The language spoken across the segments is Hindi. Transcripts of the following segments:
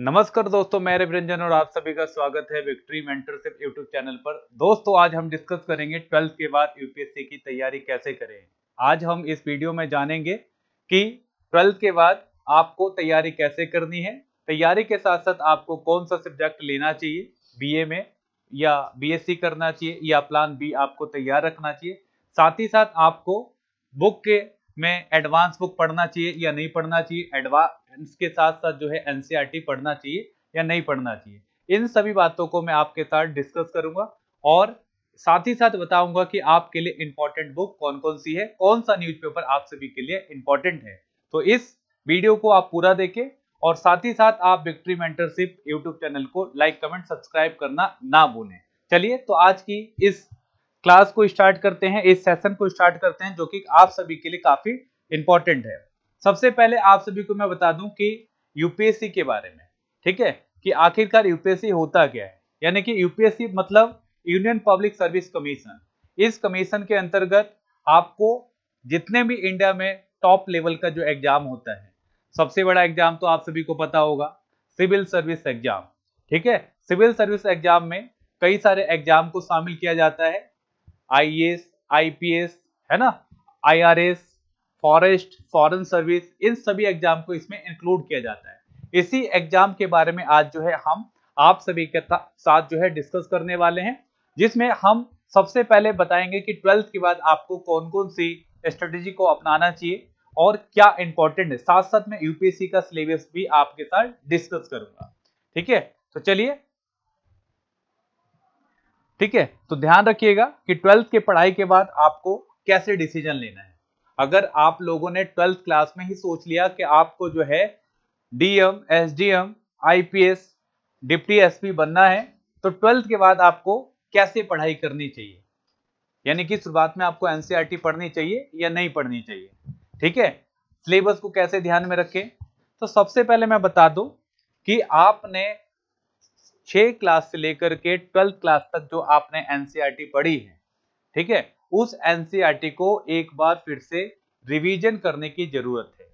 नमस्कार दोस्तों मैं रविरंजन और आप सभी का स्वागत है विक्ट्री मेंटरशिप यूट्यूब चैनल पर दोस्तों आज हम डिस्कस करेंगे ट्वेल्थ के बाद यूपीएससी की तैयारी कैसे करें आज हम इस वीडियो में जानेंगे कि ट्वेल्थ के बाद आपको तैयारी कैसे करनी है तैयारी के साथ साथ आपको कौन सा सब्जेक्ट लेना चाहिए बी में या बी करना चाहिए या प्लान बी आपको तैयार रखना चाहिए साथ ही साथ आपको बुक के में एडवांस बुक पढ़ना चाहिए या नहीं पढ़ना चाहिए एडवांस के साथ साथ जो है एनसीईआरटी e पढ़ना चाहिए या नहीं पढ़ना चाहिए इन सभी बातों को मैं आपके साथ डिस्कस करूंगा और साथ ही साथ बताऊंगा कि आपके लिए इंपॉर्टेंट बुक कौन कौन सी है कौन सा न्यूज़पेपर आप सभी के लिए इंपॉर्टेंट है तो इस वीडियो को आप पूरा देखें और साथ ही साथ आप विक्ट्री मेंटरशिप यूट्यूब चैनल को लाइक कमेंट सब्सक्राइब करना ना भूलें चलिए तो आज की इस क्लास को स्टार्ट करते हैं इस सेशन को स्टार्ट करते हैं जो कि आप सभी के लिए काफी इंपॉर्टेंट है सबसे पहले आप सभी को मैं बता दूं कि यूपीएससी के बारे में ठीक है कि आखिरकार यूपीएससी होता क्या है यानी कि यूपीएससी मतलब यूनियन पब्लिक सर्विस कमीशन इस कमीशन के अंतर्गत आपको जितने भी इंडिया में टॉप लेवल का जो एग्जाम होता है सबसे बड़ा एग्जाम तो आप सभी को पता होगा सिविल सर्विस एग्जाम ठीक है सिविल सर्विस एग्जाम में कई सारे एग्जाम को शामिल किया जाता है आईएएस आईपीएस है ना आईआरएस फॉरेस्ट फॉरेन सर्विस इन सभी एग्जाम को इसमें इंक्लूड किया जाता है इसी एग्जाम के बारे में आज जो है हम आप सभी के साथ जो है डिस्कस करने वाले हैं जिसमें हम सबसे पहले बताएंगे कि ट्वेल्थ के बाद आपको कौन कौन सी स्ट्रेटेजी को अपनाना चाहिए और क्या इंपॉर्टेंट है साथ साथ में यूपीएससी का सिलेबस भी आपके साथ डिस्कस करूंगा ठीक है तो चलिए ठीक है तो ध्यान रखिएगा कि ट्वेल्थ के पढ़ाई के बाद आपको कैसे डिसीजन लेना है अगर आप लोगों ने ट्वेल्थ क्लास में ही सोच लिया कि आपको जो है DM SDM IPS deputy SP बनना है तो ट्वेल्थ के बाद आपको कैसे पढ़ाई करनी चाहिए यानी कि शुरुआत में आपको एनसीआर e पढ़नी चाहिए या नहीं पढ़नी चाहिए ठीक है सिलेबस को कैसे ध्यान में रखें तो सबसे पहले मैं बता दूं कि आपने छह क्लास से लेकर के ट्वेल्थ क्लास तक जो आपने एनसीईआरटी e पढ़ी है ठीक है उस एनसीईआरटी e को एक बार फिर से रिवीजन करने की जरूरत है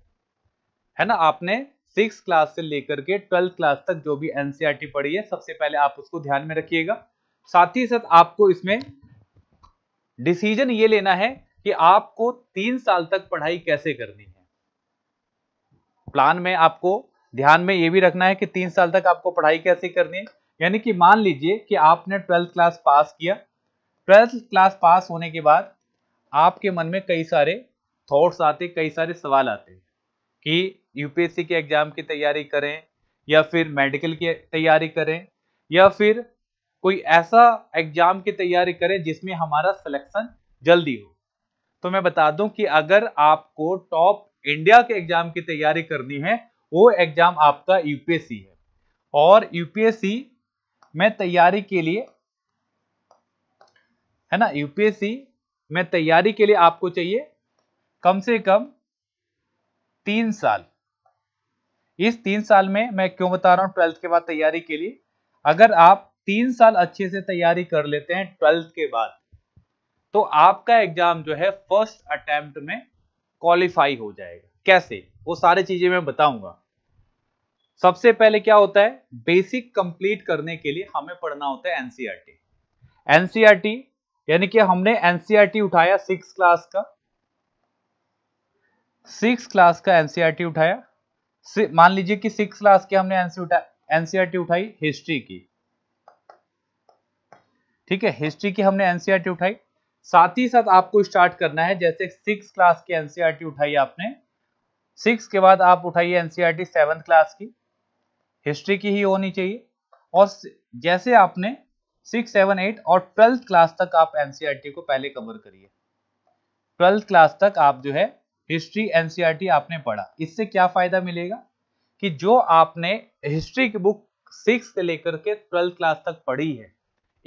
है ना आपने सिक्स क्लास से लेकर के ट्वेल्थ क्लास तक जो भी एनसीईआरटी e पढ़ी है सबसे पहले आप उसको ध्यान में रखिएगा साथ ही साथ आपको इसमें डिसीजन ये लेना है कि आपको तीन साल तक पढ़ाई कैसे करनी है प्लान में आपको ध्यान में ये भी रखना है कि तीन साल तक आपको पढ़ाई कैसे करनी है यानी कि मान लीजिए कि आपने ट्वेल्थ क्लास पास किया ट्वेल्थ क्लास पास होने के बाद आपके मन में कई सारे थॉट्स आते कई सारे सवाल आते कि यूपीएससी के एग्ज़ाम की तैयारी करें या फिर मेडिकल की तैयारी करें या फिर कोई ऐसा एग्ज़ाम की तैयारी करें जिसमें हमारा सिलेक्शन जल्दी हो तो मैं बता दूं कि अगर आपको टॉप इंडिया के एग्ज़ाम की तैयारी करनी है वो एग्ज़ाम आपका यूपीएससी है और यूपीएससी मैं तैयारी के लिए है ना यूपीएससी में तैयारी के लिए आपको चाहिए कम से कम तीन साल इस तीन साल में मैं क्यों बता रहा हूं ट्वेल्थ के बाद तैयारी के लिए अगर आप तीन साल अच्छे से तैयारी कर लेते हैं ट्वेल्थ के बाद तो आपका एग्जाम जो है फर्स्ट अटेम्प्ट में क्वालिफाई हो जाएगा कैसे वो सारी चीजें मैं बताऊंगा सबसे पहले क्या होता है बेसिक कंप्लीट करने के लिए हमें पढ़ना होता है एनसीईआरटी एनसीईआरटी e e यानी कि हमने एनसीईआरटी e उठाया सिक्स क्लास का सिक्स क्लास का एनसीईआरटी उठाया मान लीजिए कि सिक्स क्लास के हमने एनसी एनसीईआरटी उठाई हिस्ट्री की ठीक है हिस्ट्री की हमने एनसीईआरटी उठाई साथ ही साथ आपको स्टार्ट करना है जैसे सिक्स क्लास की एनसीईआरटी उठाई आपने सिक्स के बाद आप उठाइए एनसीईआरटी सेवन्थ क्लास की हिस्ट्री की ही होनी चाहिए और जैसे आपने सिक्स सेवन एट और ट्वेल्थ क्लास तक आप एनसीईआरटी e को पहले कवर करिए ट्वेल्थ क्लास तक आप जो है हिस्ट्री एनसीईआरटी e आपने पढ़ा इससे क्या फायदा मिलेगा कि जो आपने हिस्ट्री की बुक सिक्स से लेकर के ट्वेल्थ क्लास तक पढ़ी है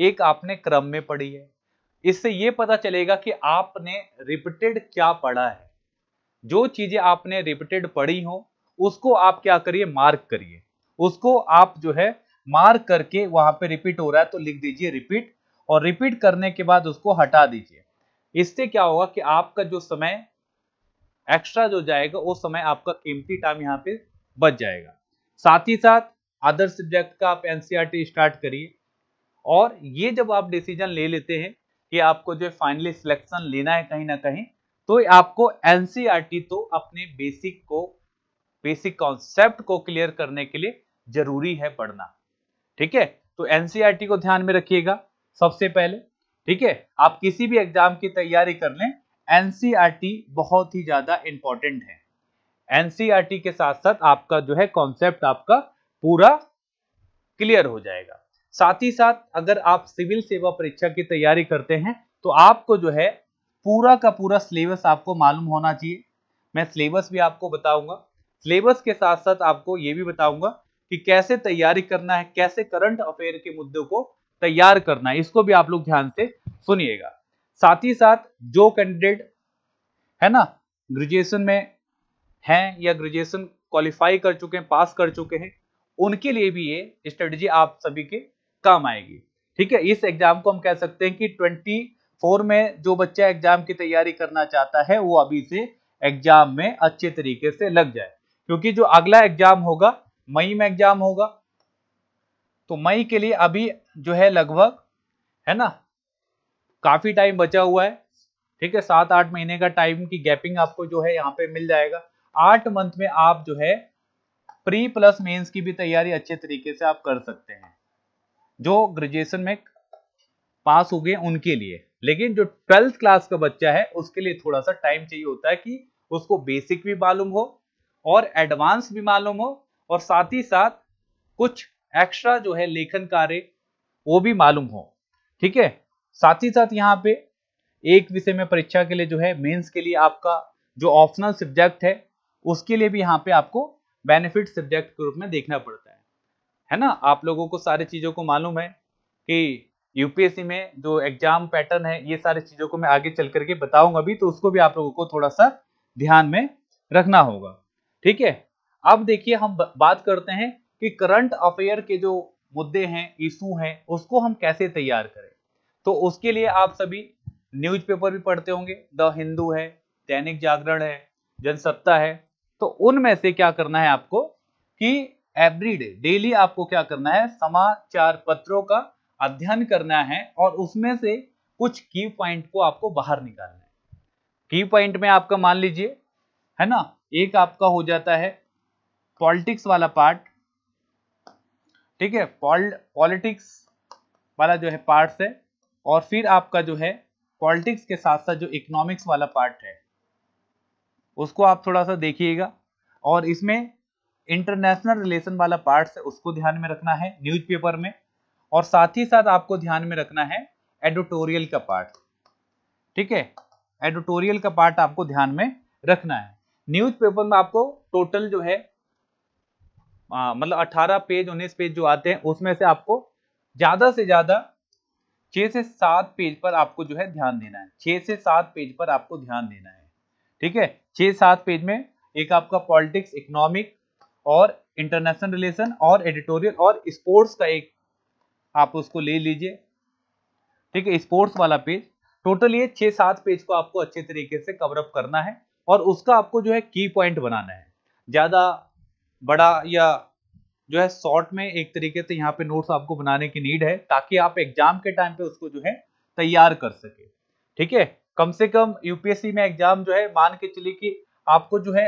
एक आपने क्रम में पढ़ी है इससे ये पता चलेगा कि आपने रिपीटेड क्या पढ़ा है जो चीजें आपने रिपीटेड पढ़ी हो उसको आप क्या करिए मार्क करिए उसको आप जो है मार्क करके वहां पे रिपीट हो रहा है तो लिख दीजिए रिपीट और रिपीट करने के बाद उसको हटा दीजिए इससे क्या होगा कि आपका जो समय एक्स्ट्रा जो जाएगा वो समय आपका कीमती टाइम यहाँ पे बच जाएगा साथ ही साथ अदर सब्जेक्ट का आप एनसीईआरटी स्टार्ट e करिए और ये जब आप डिसीजन ले लेते हैं कि आपको जो फाइनली सिलेक्शन लेना है कहीं ना कहीं तो आपको एनसीईआरटी e तो अपने बेसिक को बेसिक कॉन्सेप्ट को क्लियर करने के लिए जरूरी है पढ़ना ठीक है तो एनसीईआरटी e को ध्यान में रखिएगा सबसे पहले ठीक है आप किसी भी एग्जाम की तैयारी कर लें एनसीईआरटी e बहुत ही ज्यादा इंपॉर्टेंट है एनसीईआरटी e के साथ साथ आपका जो है कॉन्सेप्ट आपका पूरा क्लियर हो जाएगा साथ ही साथ अगर आप सिविल सेवा परीक्षा की तैयारी करते हैं तो आपको जो है पूरा का पूरा सिलेबस आपको मालूम होना चाहिए मैं सिलेबस भी आपको बताऊंगा सिलेबस के साथ साथ आपको ये भी बताऊंगा कि कैसे तैयारी करना है कैसे करंट अफेयर के मुद्दों को तैयार करना है इसको भी आप लोग ध्यान से सुनिएगा साथ ही साथ जो कैंडिडेट है ना ग्रेजुएशन में हैं या ग्रेजुएशन क्वालिफाई कर चुके हैं पास कर चुके हैं उनके लिए भी ये स्ट्रेटजी आप सभी के काम आएगी ठीक है इस एग्जाम को हम कह सकते हैं कि ट्वेंटी फोर में जो बच्चा एग्जाम की तैयारी करना चाहता है वो अभी से एग्जाम में अच्छे तरीके से लग जाए क्योंकि जो अगला एग्जाम होगा मई में एग्जाम होगा तो मई के लिए अभी जो है लगभग है ना काफी टाइम बचा हुआ है ठीक है सात आठ महीने का टाइम की गैपिंग आपको जो है यहाँ पे मिल जाएगा आठ मंथ में आप जो है प्री प्लस मेंस की भी तैयारी अच्छे तरीके से आप कर सकते हैं जो ग्रेजुएशन में पास हो गए उनके लिए लेकिन जो ट्वेल्थ क्लास का बच्चा है उसके लिए थोड़ा सा टाइम चाहिए होता है कि उसको बेसिक भी मालूम हो और एडवांस भी मालूम हो और साथ ही साथ कुछ एक्स्ट्रा जो है लेखन कार्य वो भी मालूम हो ठीक है साथ ही साथ यहाँ पे एक विषय में परीक्षा के लिए जो है मेंस के लिए आपका जो ऑप्शनल सब्जेक्ट है उसके लिए भी यहाँ पे आपको बेनिफिट सब्जेक्ट के रूप में देखना पड़ता है है ना आप लोगों को सारी चीज़ों को मालूम है कि यूपीएससी में जो एग्जाम पैटर्न है ये सारी चीज़ों को मैं आगे चल करके बताऊंगा भी तो उसको भी आप लोगों को थोड़ा सा ध्यान में रखना होगा ठीक है अब देखिए हम बात करते हैं कि करंट अफेयर के जो मुद्दे हैं इशू हैं उसको हम कैसे तैयार करें तो उसके लिए आप सभी न्यूज़पेपर भी पढ़ते होंगे द हिंदू है दैनिक जागरण है जनसत्ता है तो उनमें से क्या करना है आपको कि एवरी डे डेली आपको क्या करना है समाचार पत्रों का अध्ययन करना है और उसमें से कुछ की पॉइंट को आपको बाहर निकालना है की पॉइंट में आपका मान लीजिए है ना एक आपका हो जाता है पॉलिटिक्स वाला पार्ट ठीक है पॉलिटिक्स वाला जो है पार्ट है और फिर आपका जो है पॉलिटिक्स के साथ साथ जो इकोनॉमिक्स वाला पार्ट है उसको आप थोड़ा सा देखिएगा और इसमें इंटरनेशनल रिलेशन वाला पार्ट है उसको ध्यान में रखना है न्यूज़पेपर में और साथ ही साथ आपको ध्यान में रखना है एडिटोरियल का पार्ट ठीक है एडिटोरियल का पार्ट आपको ध्यान में रखना है पेपर में आपको टोटल जो है मतलब 18 पेज उन्नीस पेज जो आते हैं उसमें से आपको ज़्यादा से ज़्यादा छह से सात पेज पर आपको जो है ध्यान देना है छह से सात पेज पर आपको ध्यान देना है ठीक है छह सात पेज में एक आपका पॉलिटिक्स इकोनॉमिक और इंटरनेशनल रिलेशन और एडिटोरियल और स्पोर्ट्स का एक आप उसको ले लीजिए ठीक है स्पोर्ट्स वाला पेज टोटल ये छह सात पेज को आपको अच्छे तरीके से कवरअप करना है और उसका आपको जो है की पॉइंट बनाना है ज़्यादा बड़ा या जो है शॉर्ट में एक तरीके से यहाँ पे नोट्स आपको बनाने की नीड है ताकि आप एग्जाम के टाइम पे उसको जो है तैयार कर सके ठीक है कम से कम यूपीएससी में एग्जाम जो है मान के चलिए कि आपको जो है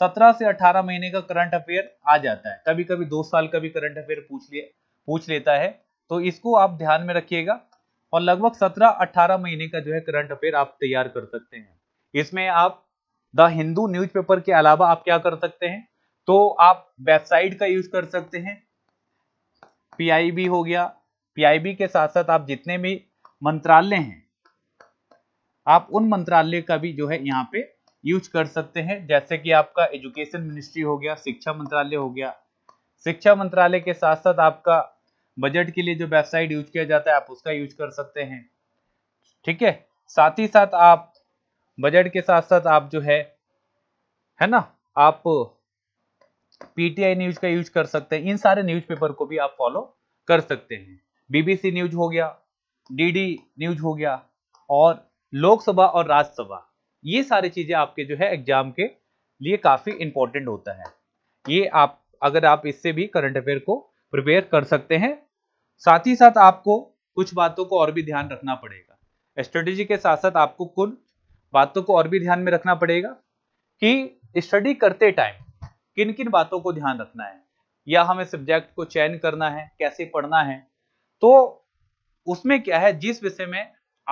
सत्रह से अठारह महीने का करंट अफेयर आ जाता है कभी कभी दो साल का भी करंट अफेयर पूछ लिए पूछ लेता है तो इसको आप ध्यान में रखिएगा और लगभग सत्रह अठारह महीने का जो है करंट अफेयर आप तैयार कर सकते हैं इसमें आप द हिंदू न्यूज़पेपर के अलावा आप क्या कर सकते हैं तो आप वेबसाइट का यूज कर सकते हैं पीआईबी हो गया पीआईबी के साथ साथ आप जितने भी मंत्रालय हैं आप उन मंत्रालय का भी जो है यहाँ पे यूज कर सकते हैं जैसे कि आपका एजुकेशन मिनिस्ट्री हो गया शिक्षा मंत्रालय हो गया शिक्षा मंत्रालय के साथ साथ आपका बजट के लिए जो वेबसाइट यूज किया जाता है आप उसका यूज कर सकते हैं ठीक है साथ ही साथ आप बजट के साथ साथ आप जो है है ना आप पीटीआई न्यूज का यूज कर सकते हैं इन सारे पेपर को भी आप फॉलो कर सकते हैं बीबीसी न्यूज हो गया डीडी न्यूज हो गया और लोकसभा और राज्यसभा ये सारी चीजें आपके जो है एग्जाम के लिए काफी इंपॉर्टेंट होता है ये आप अगर आप इससे भी करंट अफेयर को प्रिपेयर कर सकते हैं साथ ही साथ आपको कुछ बातों को और भी ध्यान रखना पड़ेगा स्ट्रेटेजी के साथ साथ आपको कुछ बातों को और भी ध्यान में रखना पड़ेगा कि स्टडी करते टाइम किन किन बातों को ध्यान रखना है या हमें सब्जेक्ट को चयन करना है कैसे पढ़ना है तो उसमें क्या है जिस विषय में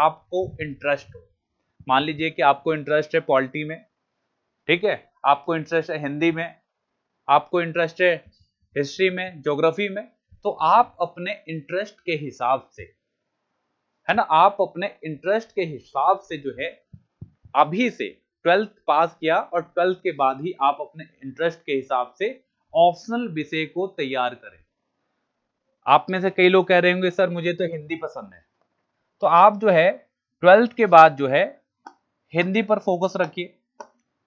आपको इंटरेस्ट हो मान लीजिए कि आपको इंटरेस्ट है पॉलिटी में ठीक है आपको इंटरेस्ट है हिंदी में आपको इंटरेस्ट है हिस्ट्री में ज्योग्राफी में तो आप अपने इंटरेस्ट के हिसाब से है ना आप अपने इंटरेस्ट के हिसाब से जो है अभी से ट्वेल्थ पास किया और ट्वेल्थ के बाद ही आप अपने इंटरेस्ट के हिसाब से ऑप्शनल विषय को तैयार करें आप में से कई लोग कह रहे होंगे सर मुझे तो हिंदी पसंद है तो आप जो है ट्वेल्थ के बाद जो है हिंदी पर फोकस रखिए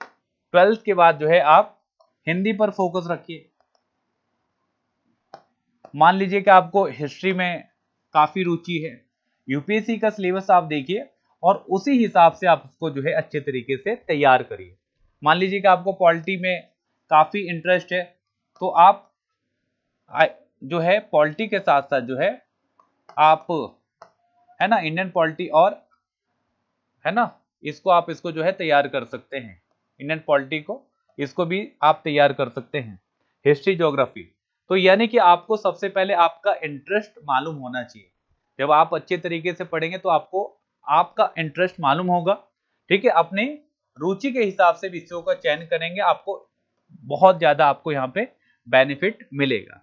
ट्वेल्थ के बाद जो है आप हिंदी पर फोकस रखिए मान लीजिए कि आपको हिस्ट्री में काफी रुचि है यूपीएससी का सिलेबस आप देखिए और उसी हिसाब से आप उसको जो है अच्छे तरीके से तैयार करिए मान लीजिए कि आपको पॉलिटी में काफ़ी इंटरेस्ट है तो आप जो है पॉलिटी के साथ साथ जो है आप है ना इंडियन पॉलिटी और है ना इसको आप इसको जो है तैयार कर सकते हैं इंडियन पॉलिटी को इसको भी आप तैयार कर सकते हैं हिस्ट्री जोग्राफी तो यानी कि आपको सबसे पहले आपका इंटरेस्ट मालूम होना चाहिए जब आप अच्छे तरीके से पढ़ेंगे तो आपको आपका इंटरेस्ट मालूम होगा ठीक है अपने रुचि के हिसाब से विषयों का चयन करेंगे आपको बहुत ज़्यादा आपको यहाँ पे बेनिफिट मिलेगा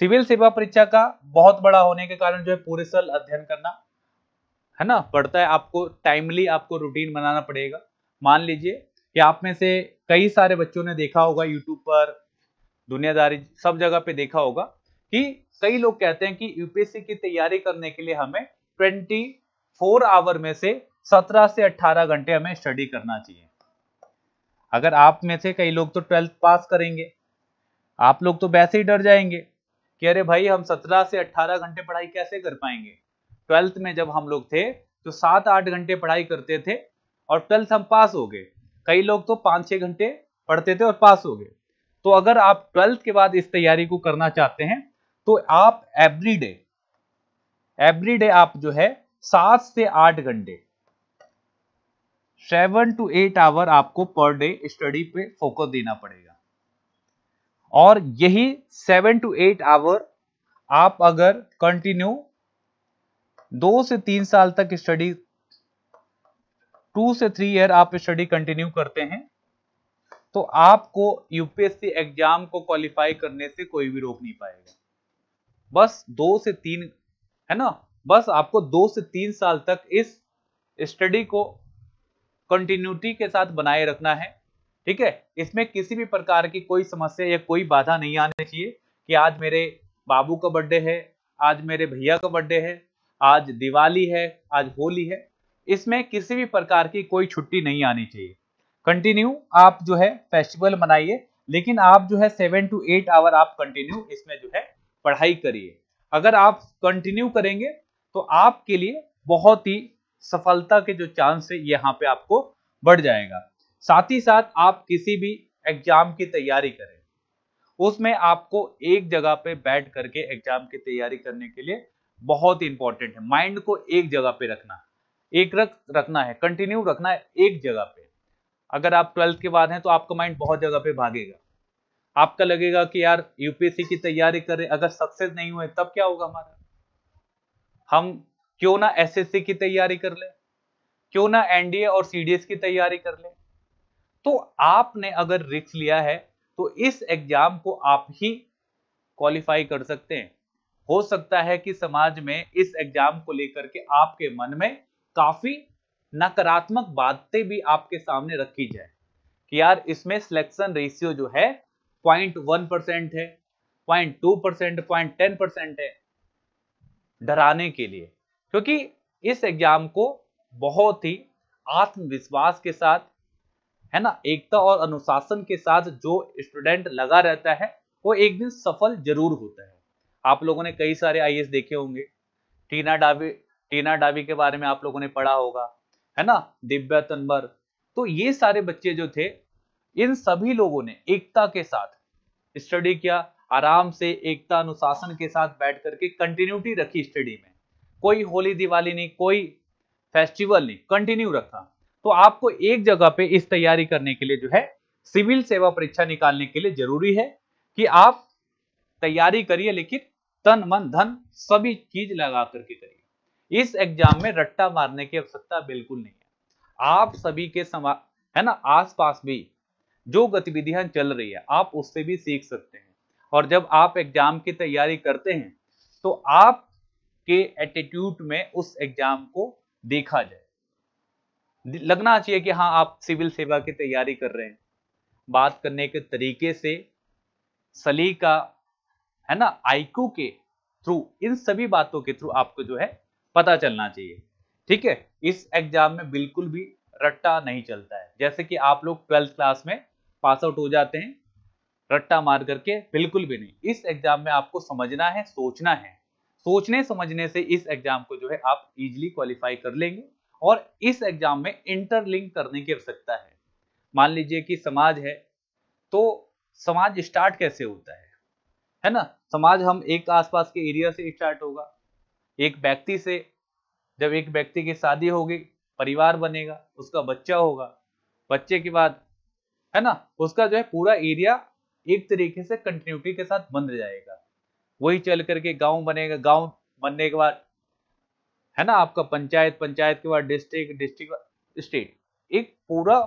सिविल सेवा परीक्षा का बहुत बड़ा होने के कारण जो है पूरे साल अध्ययन करना है ना पड़ता है आपको टाइमली आपको रूटीन बनाना पड़ेगा मान लीजिए कि आप में से कई सारे बच्चों ने देखा होगा यूट्यूब पर दुनियादारी सब जगह पे देखा होगा कि कई लोग कहते हैं कि यूपीएससी की तैयारी करने के लिए हमें ट्वेंटी फोर आवर में से सत्रह से अट्ठारह घंटे हमें स्टडी करना चाहिए अगर आप में से कई लोग तो ट्वेल्थ पास करेंगे आप लोग तो वैसे ही डर जाएंगे कि अरे भाई हम सत्रह से अट्ठारह घंटे पढ़ाई कैसे कर पाएंगे ट्वेल्थ में जब हम लोग थे तो सात आठ घंटे पढ़ाई करते थे और ट्वेल्थ हम पास हो गए कई लोग तो पाँच छः घंटे पढ़ते थे और पास हो गए तो अगर आप ट्वेल्थ के बाद इस तैयारी को करना चाहते हैं तो आप एवरी डे एवरी डे आप जो है सात से आठ घंटे सेवन टू एट आवर आपको पर डे स्टडी पे फोकस देना पड़ेगा और यही सेवन टू एट आवर आप अगर कंटिन्यू दो से तीन साल तक स्टडी टू से थ्री ईयर आप स्टडी कंटिन्यू करते हैं तो आपको यूपीएससी एग्जाम को क्वालिफाई करने से कोई भी रोक नहीं पाएगा बस दो से तीन है ना बस आपको दो से तीन साल तक इस स्टडी को कंटिन्यूटी के साथ बनाए रखना है ठीक है इसमें किसी भी प्रकार की कोई समस्या या कोई बाधा नहीं आनी चाहिए कि आज मेरे बाबू का बर्थडे है आज मेरे भैया का बर्थडे है आज दिवाली है आज होली है इसमें किसी भी प्रकार की कोई छुट्टी नहीं आनी चाहिए कंटिन्यू आप जो है फेस्टिवल मनाइए लेकिन आप जो है सेवन टू एट आवर आप कंटिन्यू इसमें जो है पढ़ाई करिए अगर आप कंटिन्यू करेंगे तो आपके लिए बहुत ही सफलता के जो चांस है यहाँ पे आपको बढ़ जाएगा साथ ही साथ आप किसी भी एग्जाम की तैयारी करें उसमें आपको एक जगह पे बैठ करके एग्जाम की तैयारी करने के लिए बहुत इंपॉर्टेंट है माइंड को एक जगह पे रखना एक रख रखना है कंटिन्यू रखना है एक जगह पे अगर आप ट्वेल्थ के बाद हैं तो आपका माइंड बहुत जगह पे भागेगा आपका लगेगा कि यार यूपीएससी की तैयारी करें अगर सक्सेस नहीं हुए तब क्या होगा हमारा हम क्यों ना एसएससी की तैयारी कर ले क्यों ना एनडीए और सीडीएस की तैयारी कर ले तो आपने अगर रिक्स लिया है तो इस एग्जाम को आप ही क्वालिफाई कर सकते हैं हो सकता है कि समाज में इस एग्जाम को लेकर के आपके मन में काफी नकारात्मक बातें भी आपके सामने रखी जाए कि यार इसमें सिलेक्शन रेशियो जो है पॉइंट वन परसेंट है point two percent point ten percent है डराने के लिए क्योंकि इस एग्जाम को बहुत ही आत्मविश्वास के साथ है ना एकता और अनुशासन के साथ जो स्टूडेंट लगा रहता है वो एक दिन सफल जरूर होता है आप लोगों ने कई सारे आई देखे होंगे टीना डाबी टीना डाबी के बारे में आप लोगों ने पढ़ा होगा है ना दिव्या तनबर तो ये सारे बच्चे जो थे इन सभी लोगों ने एकता के साथ स्टडी किया आराम से एकता अनुशासन के साथ बैठ करके कंटिन्यूटी रखी स्टडी में कोई होली दिवाली नहीं कोई फेस्टिवल नहीं कंटिन्यू रखा तो आपको एक जगह पे इस तैयारी करने के लिए जो है सिविल सेवा परीक्षा निकालने के लिए जरूरी है कि आप तैयारी करिए लेकिन तन मन धन सभी चीज लगा करके करिए इस एग्जाम में रट्टा मारने की आवश्यकता बिल्कुल नहीं है आप सभी के समा है ना आसपास भी जो गतिविधियां चल रही है आप उससे भी सीख सकते हैं और जब आप एग्जाम की तैयारी करते हैं तो आपके एटीट्यूड में उस एग्जाम को देखा जाए लगना चाहिए कि हाँ आप सिविल सेवा की तैयारी कर रहे हैं बात करने के तरीके से सलीका है ना आईक्यू के थ्रू इन सभी बातों के थ्रू आपको जो है पता चलना चाहिए ठीक है इस एग्जाम में बिल्कुल भी रट्टा नहीं चलता है जैसे कि आप लोग ट्वेल्थ क्लास में पास आउट हो जाते हैं रट्टा मार करके बिल्कुल भी नहीं इस एग्जाम में आपको समझना है सोचना है सोचने समझने से इस एग्जाम को जो है आप इजिली क्वालिफाई कर लेंगे और इस एग्जाम में इंटरलिंक करने की आवश्यकता है मान लीजिए कि समाज है तो समाज स्टार्ट कैसे होता है है ना समाज हम एक आसपास के एरिया से स्टार्ट होगा एक व्यक्ति से जब एक व्यक्ति की शादी होगी परिवार बनेगा उसका बच्चा होगा बच्चे के बाद है ना उसका जो है पूरा एरिया एक तरीके से कंटिन्यूटी के साथ बन जाएगा वही चल करके गांव बनेगा गांव बनने के बाद है ना आपका पंचायत पंचायत के बाद डिस्ट्रिक्ट डिस्ट्रिक्ट स्टेट एक पूरा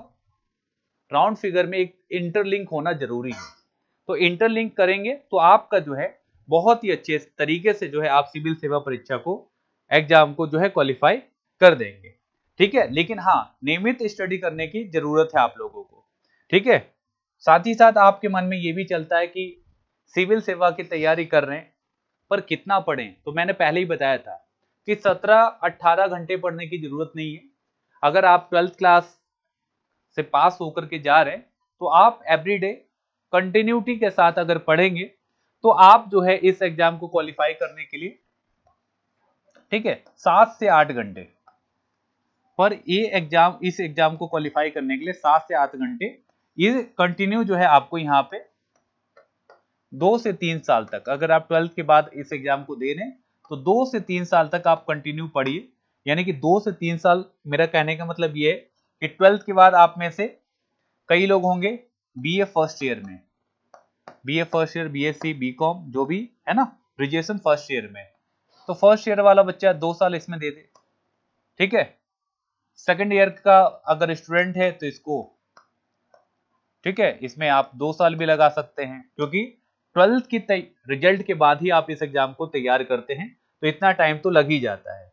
राउंड फिगर में एक इंटरलिंक होना जरूरी है तो इंटरलिंक करेंगे तो आपका जो है बहुत ही अच्छे तरीके से जो है आप सिविल सेवा परीक्षा को एग्जाम को जो है क्वालिफाई कर देंगे ठीक है लेकिन हाँ नियमित स्टडी करने की जरूरत है आप लोगों को ठीक है साथ ही साथ आपके मन में ये भी चलता है कि सिविल सेवा की तैयारी कर रहे हैं पर कितना पढ़ें तो मैंने पहले ही बताया था कि 17-18 घंटे पढ़ने की ज़रूरत नहीं है अगर आप ट्वेल्थ क्लास से पास होकर के जा रहे हैं तो आप एवरीडे कंटिन्यूटी के साथ अगर पढ़ेंगे तो आप जो है इस एग्जाम को क्वालिफाई करने के लिए ठीक है सात से आठ घंटे पर ये एग्जाम इस एग्जाम को क्वालिफाई करने के लिए सात से आठ घंटे ये कंटिन्यू जो है आपको यहाँ पे दो से तीन साल तक अगर आप ट्वेल्थ के बाद इस एग्जाम को दे रहे तो दो से तीन साल तक आप कंटिन्यू पढ़िए यानी कि दो से तीन साल मेरा कहने का मतलब ये है कि ट्वेल्थ के बाद आप में से कई लोग होंगे बी ए फर्स्ट ईयर में B A first year B S C B com जो भी है ना ग्रेजुएशन फर्स्ट ईयर में तो फर्स्ट ईयर वाला बच्चा दो साल इसमें दे दे ठीक है सेकेंड ईयर का अगर स्टूडेंट है तो इसको ठीक है इसमें आप दो साल भी लगा सकते हैं क्योंकि ट्वेल्थ की रिजल्ट के बाद ही आप इस एग्जाम को तैयार करते हैं तो इतना टाइम तो लग ही जाता है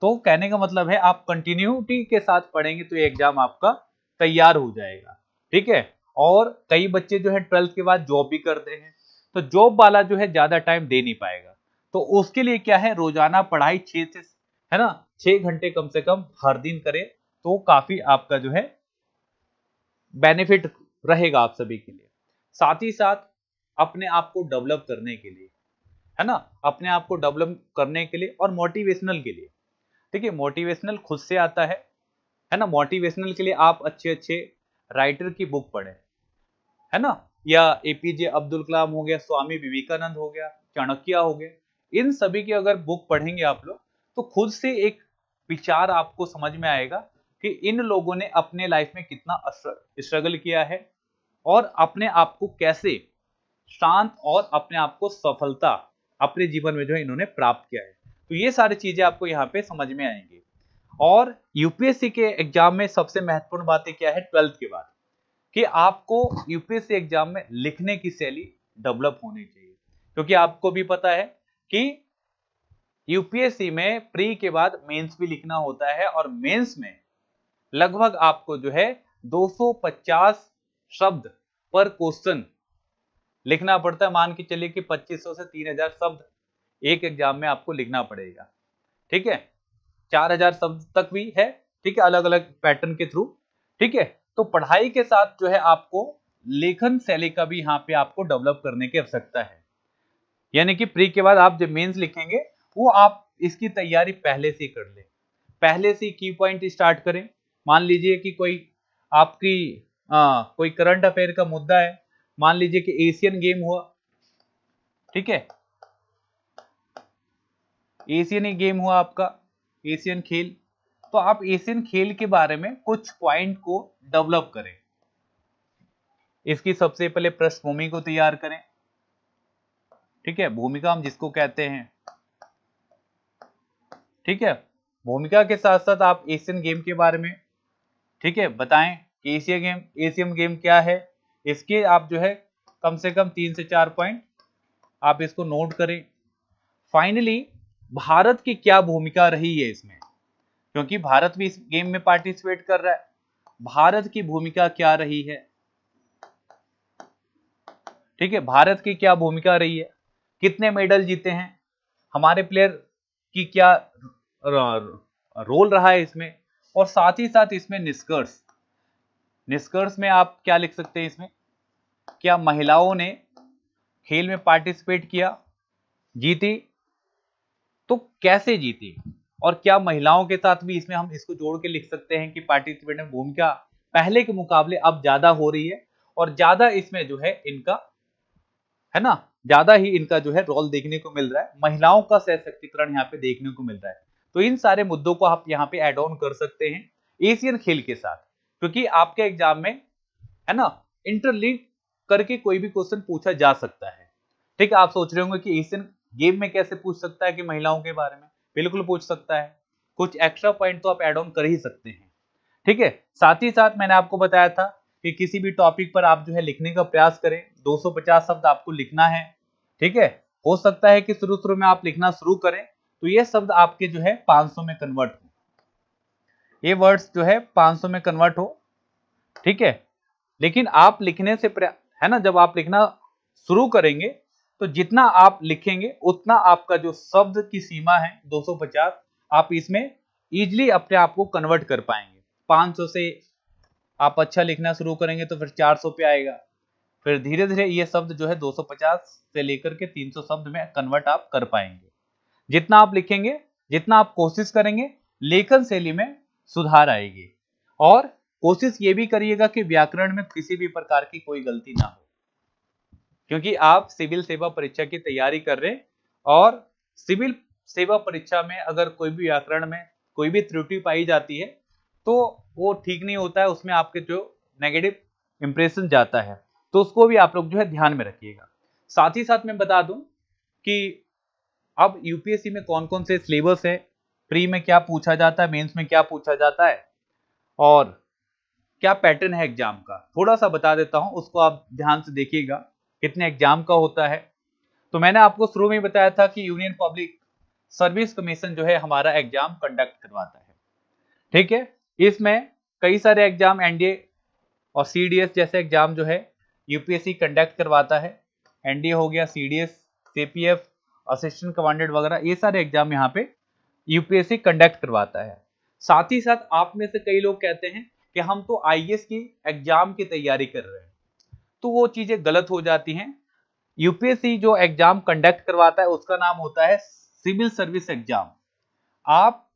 तो कहने का मतलब है आप कंटिन्यूटी के साथ पढ़ेंगे तो ये एग्जाम आपका तैयार हो जाएगा ठीक है और कई बच्चे जो है ट्वेल्थ के बाद जॉब भी करते हैं तो जॉब वाला जो है ज्यादा टाइम दे नहीं पाएगा तो उसके लिए क्या है रोजाना पढ़ाई छे से है ना छः घंटे कम से कम हर दिन करें तो काफी आपका जो है बेनिफिट रहेगा आप सभी के लिए साथ ही साथ अपने आप को डेवलप करने के लिए है ना अपने आप को डेवलप करने के लिए और मोटिवेशनल के लिए ठीक है मोटिवेशनल खुद से आता है है ना मोटिवेशनल के लिए आप अच्छे अच्छे राइटर की बुक पढ़ें है ना या एपीजे अब्दुल कलाम हो गया स्वामी विवेकानंद हो गया चाणक्य हो गया इन सभी की अगर बुक पढ़ेंगे आप लोग तो खुद से एक विचार आपको समझ में आएगा कि इन लोगों ने अपने लाइफ में कितना स्ट्रगल किया है और अपने आप को कैसे शांत और अपने आप को सफलता अपने जीवन में जो है इन्होंने प्राप्त किया है तो ये सारी चीजें आपको यहाँ पे समझ में आएंगी और यूपीएससी के एग्जाम में सबसे महत्वपूर्ण बातें क्या है ट्वेल्थ के बाद कि आपको यूपीएससी एग्जाम में लिखने की शैली डेवलप होनी चाहिए क्योंकि आपको भी पता है कि यूपीएससी में प्री के बाद मेंस भी लिखना होता है और मेंस में लगभग आपको जो है 250 शब्द पर क्वेश्चन लिखना पड़ता है मान के चलिए कि 2500 से 3000 शब्द एक एग्जाम में आपको लिखना पड़ेगा ठीक है 4000 शब्द तक भी है ठीक है अलग अलग पैटर्न के थ्रू ठीक है तो पढ़ाई के साथ जो है आपको लेखन शैली का भी यहाँ पे आपको डेवलप करने की आवश्यकता है यानी कि प्री के बाद आप जो मेन्स लिखेंगे वो आप इसकी तैयारी पहले से कर ले पहले से की पॉइंट स्टार्ट करें मान लीजिए कि कोई आपकी आ, कोई करंट अफेयर का मुद्दा है मान लीजिए कि एशियन गेम हुआ ठीक है एशियन ही गेम हुआ आपका एशियन खेल तो आप एशियन खेल के बारे में कुछ पॉइंट को डेवलप करें इसकी सबसे पहले पृष्ठभूमि को तैयार करें ठीक है भूमिका हम जिसको कहते हैं ठीक है भूमिका के साथ साथ आप एशियन गेम के बारे में ठीक है बताएं कि एशिया गेम एशियम गेम क्या है इसके आप जो है कम से कम तीन से चार पॉइंट आप इसको नोट करें फाइनली भारत की क्या भूमिका रही है इसमें क्योंकि भारत भी इस गेम में पार्टिसिपेट कर रहा है भारत की भूमिका क्या रही है ठीक है भारत की क्या भूमिका रही है कितने मेडल जीते हैं हमारे प्लेयर की क्या रोल रहा है इसमें और साथ ही साथ इसमें निष्कर्ष निष्कर्ष में आप क्या लिख सकते हैं इसमें क्या महिलाओं ने खेल में पार्टिसिपेट किया जीती तो कैसे जीती और क्या महिलाओं के साथ भी इसमें हम इसको जोड़ के लिख सकते हैं कि पार्टिसिपेट में भूमिका पहले के मुकाबले अब ज्यादा हो रही है और ज्यादा इसमें जो है इनका है ना ज्यादा ही इनका जो है रोल देखने को मिल रहा है महिलाओं का सशक्तिकरण यहाँ पे देखने को मिल रहा है तो इन सारे मुद्दों को आप यहाँ पे एड ऑन कर सकते हैं एशियन खेल के साथ क्योंकि आपके एग्जाम में है ना इंटरलिंक करके कोई भी क्वेश्चन पूछा जा सकता है ठीक है आप सोच रहे होंगे कि एशियन गेम में कैसे पूछ सकता है कि महिलाओं के बारे में बिल्कुल पूछ सकता है कुछ एक्स्ट्रा पॉइंट तो आप एड ऑन कर ही सकते हैं ठीक है साथ ही साथ मैंने आपको बताया था कि किसी भी टॉपिक पर आप जो है लिखने का प्रयास करें 250 शब्द आपको लिखना है ठीक है हो सकता है कि शुरू शुरू में आप लिखना शुरू करें तो ये शब्द आपके जो है 500 में कन्वर्ट हो ये वर्ड्स जो है 500 में कन्वर्ट हो ठीक है लेकिन आप लिखने से है ना जब आप लिखना शुरू करेंगे तो जितना आप लिखेंगे उतना आपका जो शब्द की सीमा है 250 आप इसमें इजिली अपने आप को कन्वर्ट कर पाएंगे 500 से आप अच्छा लिखना शुरू करेंगे तो फिर 400 पे आएगा फिर धीरे धीरे ये शब्द जो है 250 से लेकर के 300 शब्द में कन्वर्ट आप कर पाएंगे जितना आप लिखेंगे जितना आप कोशिश करेंगे लेखन शैली में सुधार आएगी और कोशिश ये भी करिएगा कि व्याकरण में किसी भी प्रकार की कोई गलती ना हो क्योंकि आप सिविल सेवा परीक्षा की तैयारी कर रहे और सिविल सेवा परीक्षा में अगर कोई भी व्याकरण में कोई भी त्रुटि पाई जाती है तो वो ठीक नहीं होता है उसमें आपके जो नेगेटिव इंप्रेशन जाता है तो उसको भी आप लोग जो है ध्यान में रखिएगा साथ ही साथ मैं बता दूं कि अब यूपीएससी में कौन कौन से सिलेबस है प्री में क्या पूछा जाता है मेंस में क्या पूछा जाता है और क्या पैटर्न है एग्जाम का थोड़ा सा बता देता हूं उसको आप ध्यान से देखिएगा कितने एग्जाम का होता है तो मैंने आपको शुरू में बताया था कि यूनियन पब्लिक सर्विस कमीशन जो है हमारा एग्जाम कंडक्ट करवाता है ठीक है इसमें कई सारे एग्जाम एनडीए और सीडीएस जैसे एग्जाम जो है यूपीएससी कंडक्ट करवाता है एनडीए हो गया सीडीएस सीपीएफ असिस्टेंट कमांडेंट वगैरह ये सारे एग्जाम यहाँ पे यूपीएससी कंडक्ट करवाता है साथ ही साथ आप में से कई लोग कहते हैं कि हम तो आई e की एग्जाम की तैयारी कर रहे हैं तो वो चीज़ें गलत हो जाती हैं यूपीएससी जो एग्जाम कंडक्ट करवाता है उसका नाम होता है सिविल सर्विस एग्जाम आप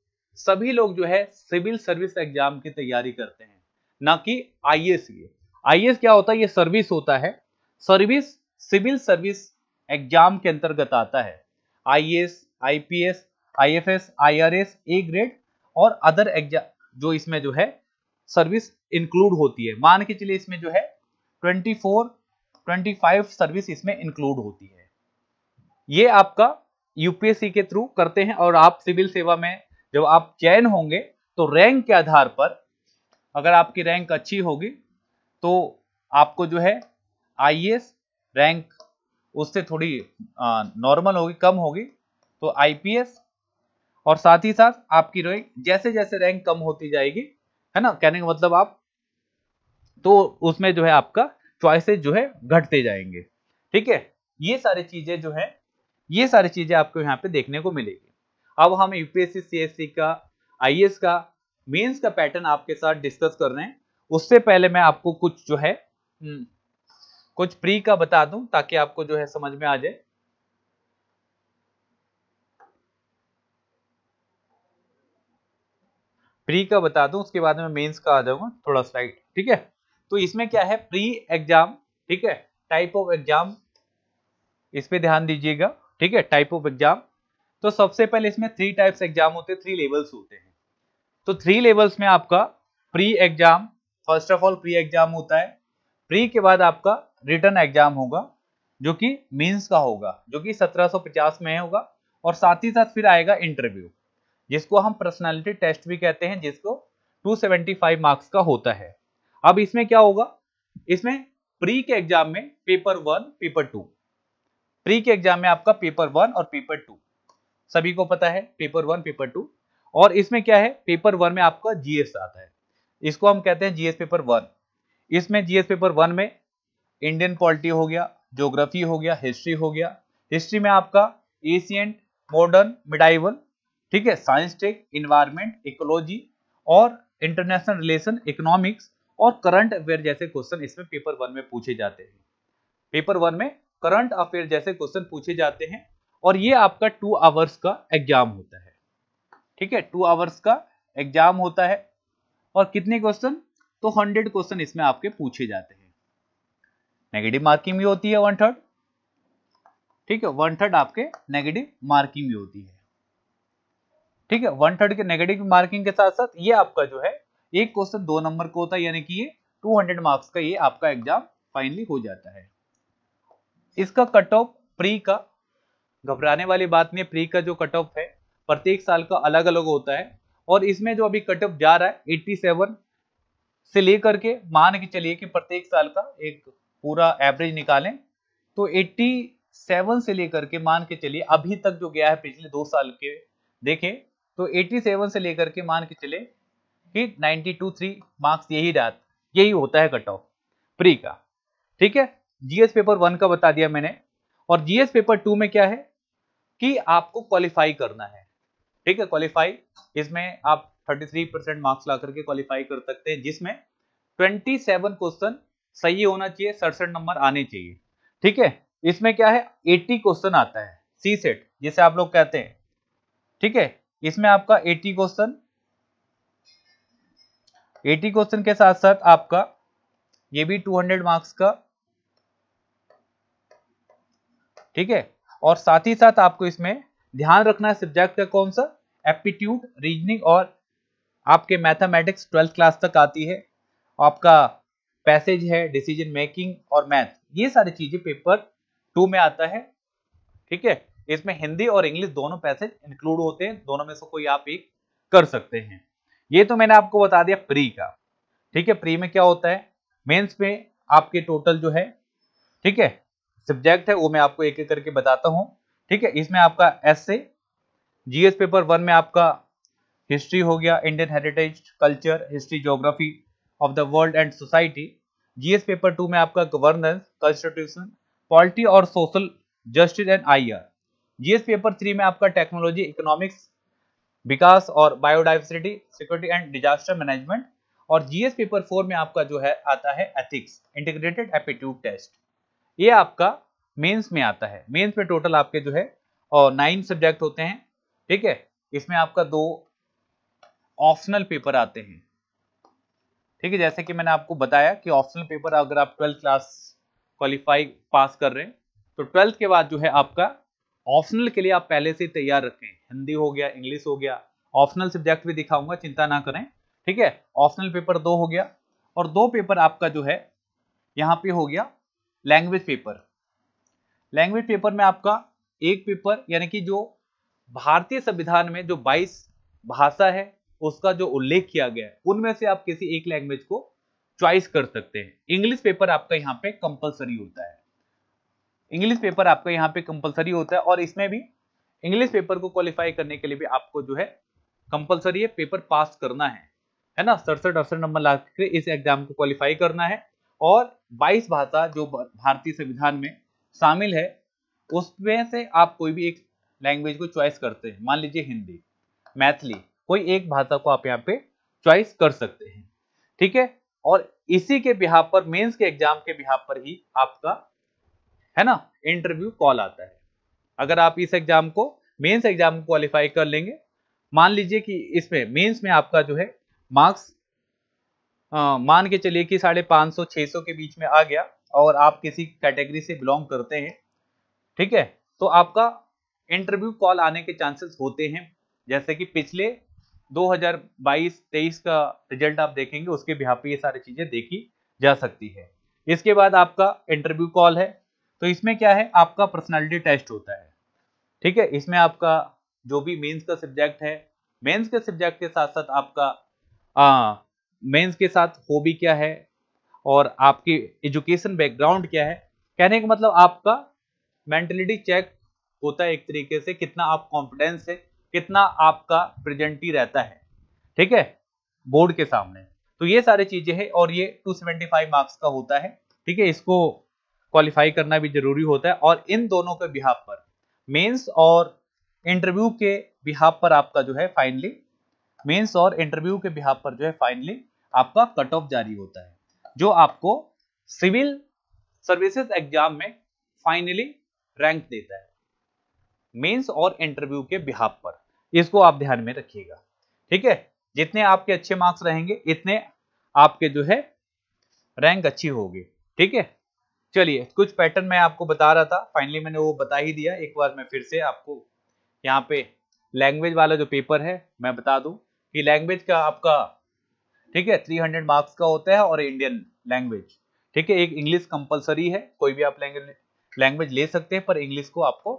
सभी लोग जो है सिविल सर्विस एग्जाम की तैयारी करते हैं ना कि आई e की आई e क्या होता है ये सर्विस होता है सर्विस सिविल सर्विस एग्जाम के अंतर्गत आता है I S I P S I F S I R S A grade और अदर एग्जाम जो इसमें जो है सर्विस इंक्लूड होती है मान के चलिए इसमें जो है 24 25 सर्विस इसमें इंक्लूड होती है ये आपका यूपीएससी के थ्रू करते हैं और आप सिविल सेवा में जब आप चयन होंगे तो रैंक के आधार पर अगर आपकी रैंक अच्छी होगी तो आपको जो है आई रैंक उससे थोड़ी नॉर्मल होगी कम होगी तो आईपीएस और साथ ही साथ आपकी रैंक जैसे जैसे रैंक कम होती जाएगी है ना कहने का मतलब आप तो उसमें जो है आपका चॉइसेस जो है घटते जाएंगे ठीक है ये सारी चीजें जो है ये सारी चीजें आपको यहाँ पे देखने को मिलेगी अब हम यूपीएससी सीएससी का आईएएस e का मेंस का पैटर्न आपके साथ डिस्कस कर रहे हैं उससे पहले मैं आपको कुछ जो है हम्म, कुछ प्री का बता दूं ताकि आपको जो है समझ में आ जाए प्री का बता दूं उसके बाद में मेंस का आ जाऊंगा थोड़ा स्लाइड ठीक है तो इसमें क्या है प्री एग्जाम ठीक है टाइप ऑफ एग्जाम इस पे ध्यान दीजिएगा ठीक है टाइप ऑफ एग्जाम तो सबसे पहले इसमें थ्री टाइप्स एग्जाम होते हैं थ्री लेवल्स होते हैं तो थ्री लेवल्स में आपका pre exam first of all pre exam होता है प्री के बाद आपका रिटर्न एग्जाम होगा जो कि मींस का होगा जो कि 1750 में होगा और साथ ही साथ फिर आएगा इंटरव्यू जिसको हम पर्सनैलिटी टेस्ट भी कहते हैं जिसको 275 मार्क्स का होता है अब इसमें क्या होगा इसमें प्री के एग्जाम में paper one paper two pre के एग्जाम में आपका पेपर वन और पेपर टू सभी को पता है पेपर वन पेपर टू और इसमें क्या है पेपर वन में आपका जीएस आता है इसको हम कहते हैं जीएस पेपर वन इसमें जीएस पेपर वन में इंडियन पॉलिटी हो गया ज्योग्राफी हो गया हिस्ट्री हो गया हिस्ट्री में आपका एशियंट मॉडर्न मिडाइवल ठीक है साइंस टेक इन्वायरमेंट इकोलॉजी और इंटरनेशनल रिलेशन इकोनॉमिक्स और करंट अफेयर जैसे क्वेश्चन इसमें पेपर वन में पूछे जाते हैं पेपर वन में करंट अफेयर जैसे क्वेश्चन पूछे जाते हैं और ये आपका टू आवर्स का एग्जाम होता है ठीक है टू आवर्स का एग्जाम होता है और कितने क्वेश्चन तो हंड्रेड क्वेश्चन इसमें आपके पूछे जाते हैं नेगेटिव मार्किंग भी होती है वन थर्ड ठीक है वन थर्ड आपके नेगेटिव मार्किंग भी होती है ठीक है वन थर्ड के नेगेटिव मार्किंग के साथ साथ ये आपका जो है एक क्वेश्चन दो नंबर को होता है यानी कि ये 200 मार्क्स का ये आपका एग्जाम फाइनली हो जाता है इसका कट ऑफ प्री का घबराने वाली बात नहीं प्री का जो कट ऑफ है प्रत्येक साल का अलग अलग होता है और इसमें जो अभी कट ऑफ जा रहा है 87 से लेकर के मान के चलिए कि प्रत्येक साल का एक पूरा एवरेज निकालें तो 87 से लेकर के मान के चलिए अभी तक जो गया है पिछले दो साल के देखें तो 87 से लेकर के मान के चले कि 92 मार्क्स यही रात यही होता है कट ऑफ प्री का ठीक है जीएस पेपर वन का बता दिया मैंने और जीएस पेपर टू में क्या है कि आपको क्वालिफाई करना है ठीक है क्वालिफाई इसमें आप 33 परसेंट मार्क्स ला करके क्वालिफाई कर सकते हैं जिसमें 27 क्वेश्चन सही होना चाहिए सड़सठ नंबर आने चाहिए ठीक है इसमें क्या है 80 क्वेश्चन आता है सी सेट जिसे आप लोग कहते हैं ठीक है इसमें आपका 80 क्वेश्चन 80 क्वेश्चन के साथ साथ आपका ये भी 200 मार्क्स का ठीक है और साथ ही साथ आपको इसमें ध्यान रखना है सब्जेक्ट का कौन सा एप्टीट्यूड रीजनिंग और आपके मैथमेटिक्स ट्वेल्थ क्लास तक आती है आपका पैसेज है डिसीजन मेकिंग और मैथ ये सारी चीजें पेपर टू में आता है ठीक है इसमें हिंदी और इंग्लिश दोनों पैसेज इंक्लूड होते हैं दोनों में से कोई आप एक कर सकते हैं ये तो मैंने आपको बता दिया प्री का ठीक है प्री में क्या होता है मेंस में आपके टोटल जो है ठीक है सब्जेक्ट है वो मैं आपको एक एक करके बताता हूँ ठीक है इसमें आपका एस जीएस पेपर वन में आपका हिस्ट्री हो गया Indian heritage culture history geography of the world and society GS paper two में आपका गवर्नेंस कॉन्स्टिट्यूशन पॉलिटी और social justice and I R GS paper three में आपका टेक्नोलॉजी इकोनॉमिक्स विकास और biodiversity security and disaster management और जीएस पेपर फोर में आपका जो है आता है एथिक्स इंटीग्रेटेड एप्टीट्यूड टेस्ट ये आपका मेंस में आता है मेंस में टोटल आपके जो है और नाइन सब्जेक्ट होते हैं ठीक है इसमें आपका दो ऑप्शनल पेपर आते हैं ठीक है जैसे कि मैंने आपको बताया कि ऑप्शनल पेपर अगर आप ट्वेल्थ क्लास क्वालिफाई पास कर रहे हैं तो ट्वेल्थ के बाद जो है आपका ऑप्शनल के लिए आप पहले से तैयार रखें हिंदी हो गया इंग्लिश हो गया ऑप्शनल सब्जेक्ट भी दिखाऊंगा चिंता ना करें ठीक है ऑप्शनल पेपर दो हो गया और दो पेपर आपका जो है यहाँ पे हो गया लैंग्वेज पेपर लैंग्वेज पेपर में आपका एक पेपर यानी कि जो भारतीय संविधान में जो 22 भाषा है उसका जो उल्लेख किया गया है उनमें से आप किसी एक लैंग्वेज को चॉइस कर सकते हैं इंग्लिश पेपर आपका यहाँ पे कंपलसरी होता है इंग्लिश पेपर आपका यहाँ पे कंपलसरी होता है और इसमें भी इंग्लिश पेपर को क्वालिफाई करने के लिए भी आपको जो है कंपलसरी है पेपर पास करना है है ना सड़सठ अड़सठ नंबर ला के इस एग्जाम को क्वालिफाई करना है और 22 भाषा जो भारतीय संविधान में शामिल है उसमें से आप कोई भी एक लैंग्वेज को चॉइस करते हैं मान लीजिए हिंदी मैथिली कोई एक भाषा को आप यहाँ पे चॉइस कर सकते हैं ठीक है और इसी के बिहार पर मेंस के एग्जाम के बिहार पर ही आपका है ना इंटरव्यू कॉल आता है अगर आप इस एग्जाम को मेंस एग्जाम को क्वालिफाई कर लेंगे मान लीजिए कि इसमें मेंस में आपका जो है मार्क्स मान के चलिए कि साढ़े पाँच सौ छः सौ के बीच में आ गया और आप किसी कैटेगरी से बिलोंग करते हैं ठीक है तो आपका इंटरव्यू कॉल आने के चांसेस होते हैं जैसे कि पिछले 2022-23 का रिजल्ट आप देखेंगे उसके यहाँ पे ये सारी चीजें देखी जा सकती है इसके बाद आपका इंटरव्यू कॉल है तो इसमें क्या है आपका पर्सनालिटी टेस्ट होता है ठीक है इसमें आपका जो भी मेंस का सब्जेक्ट है मेंस के सब्जेक्ट के साथ साथ आपका मेंस के साथ हॉबी क्या है और आपकी एजुकेशन बैकग्राउंड क्या है कहने का मतलब आपका मेंटेलिटी चेक होता है एक तरीके से कितना आप कॉन्फिडेंस है कितना आपका प्रेजेंटी रहता है ठीक है बोर्ड के सामने तो ये सारी चीजें हैं और ये 275 मार्क्स का होता है ठीक है इसको क्वालिफाई करना भी जरूरी होता है और इन दोनों के बिहाव पर मेंस और इंटरव्यू के बिहाव पर आपका जो है फाइनली मेंस और इंटरव्यू के बिहाब पर जो है फाइनली आपका कट ऑफ जारी होता है जो आपको सिविल सर्विसेज एग्जाम में फाइनली रैंक देता है मेंस और इंटरव्यू के बिहाब पर इसको आप ध्यान में रखिएगा ठीक है जितने आपके अच्छे मार्क्स रहेंगे इतने आपके जो है रैंक अच्छी होगी ठीक है चलिए कुछ पैटर्न मैं आपको बता रहा था फाइनली मैंने वो बता ही दिया एक बार मैं फिर से आपको यहाँ पे लैंग्वेज वाला जो पेपर है मैं बता दूं कि लैंग्वेज का आपका ठीक है 300 मार्क्स का होता है और इंडियन लैंग्वेज ठीक है एक इंग्लिश कंपलसरी है कोई भी आप लैंग्वेज ले सकते हैं पर इंग्लिश को आपको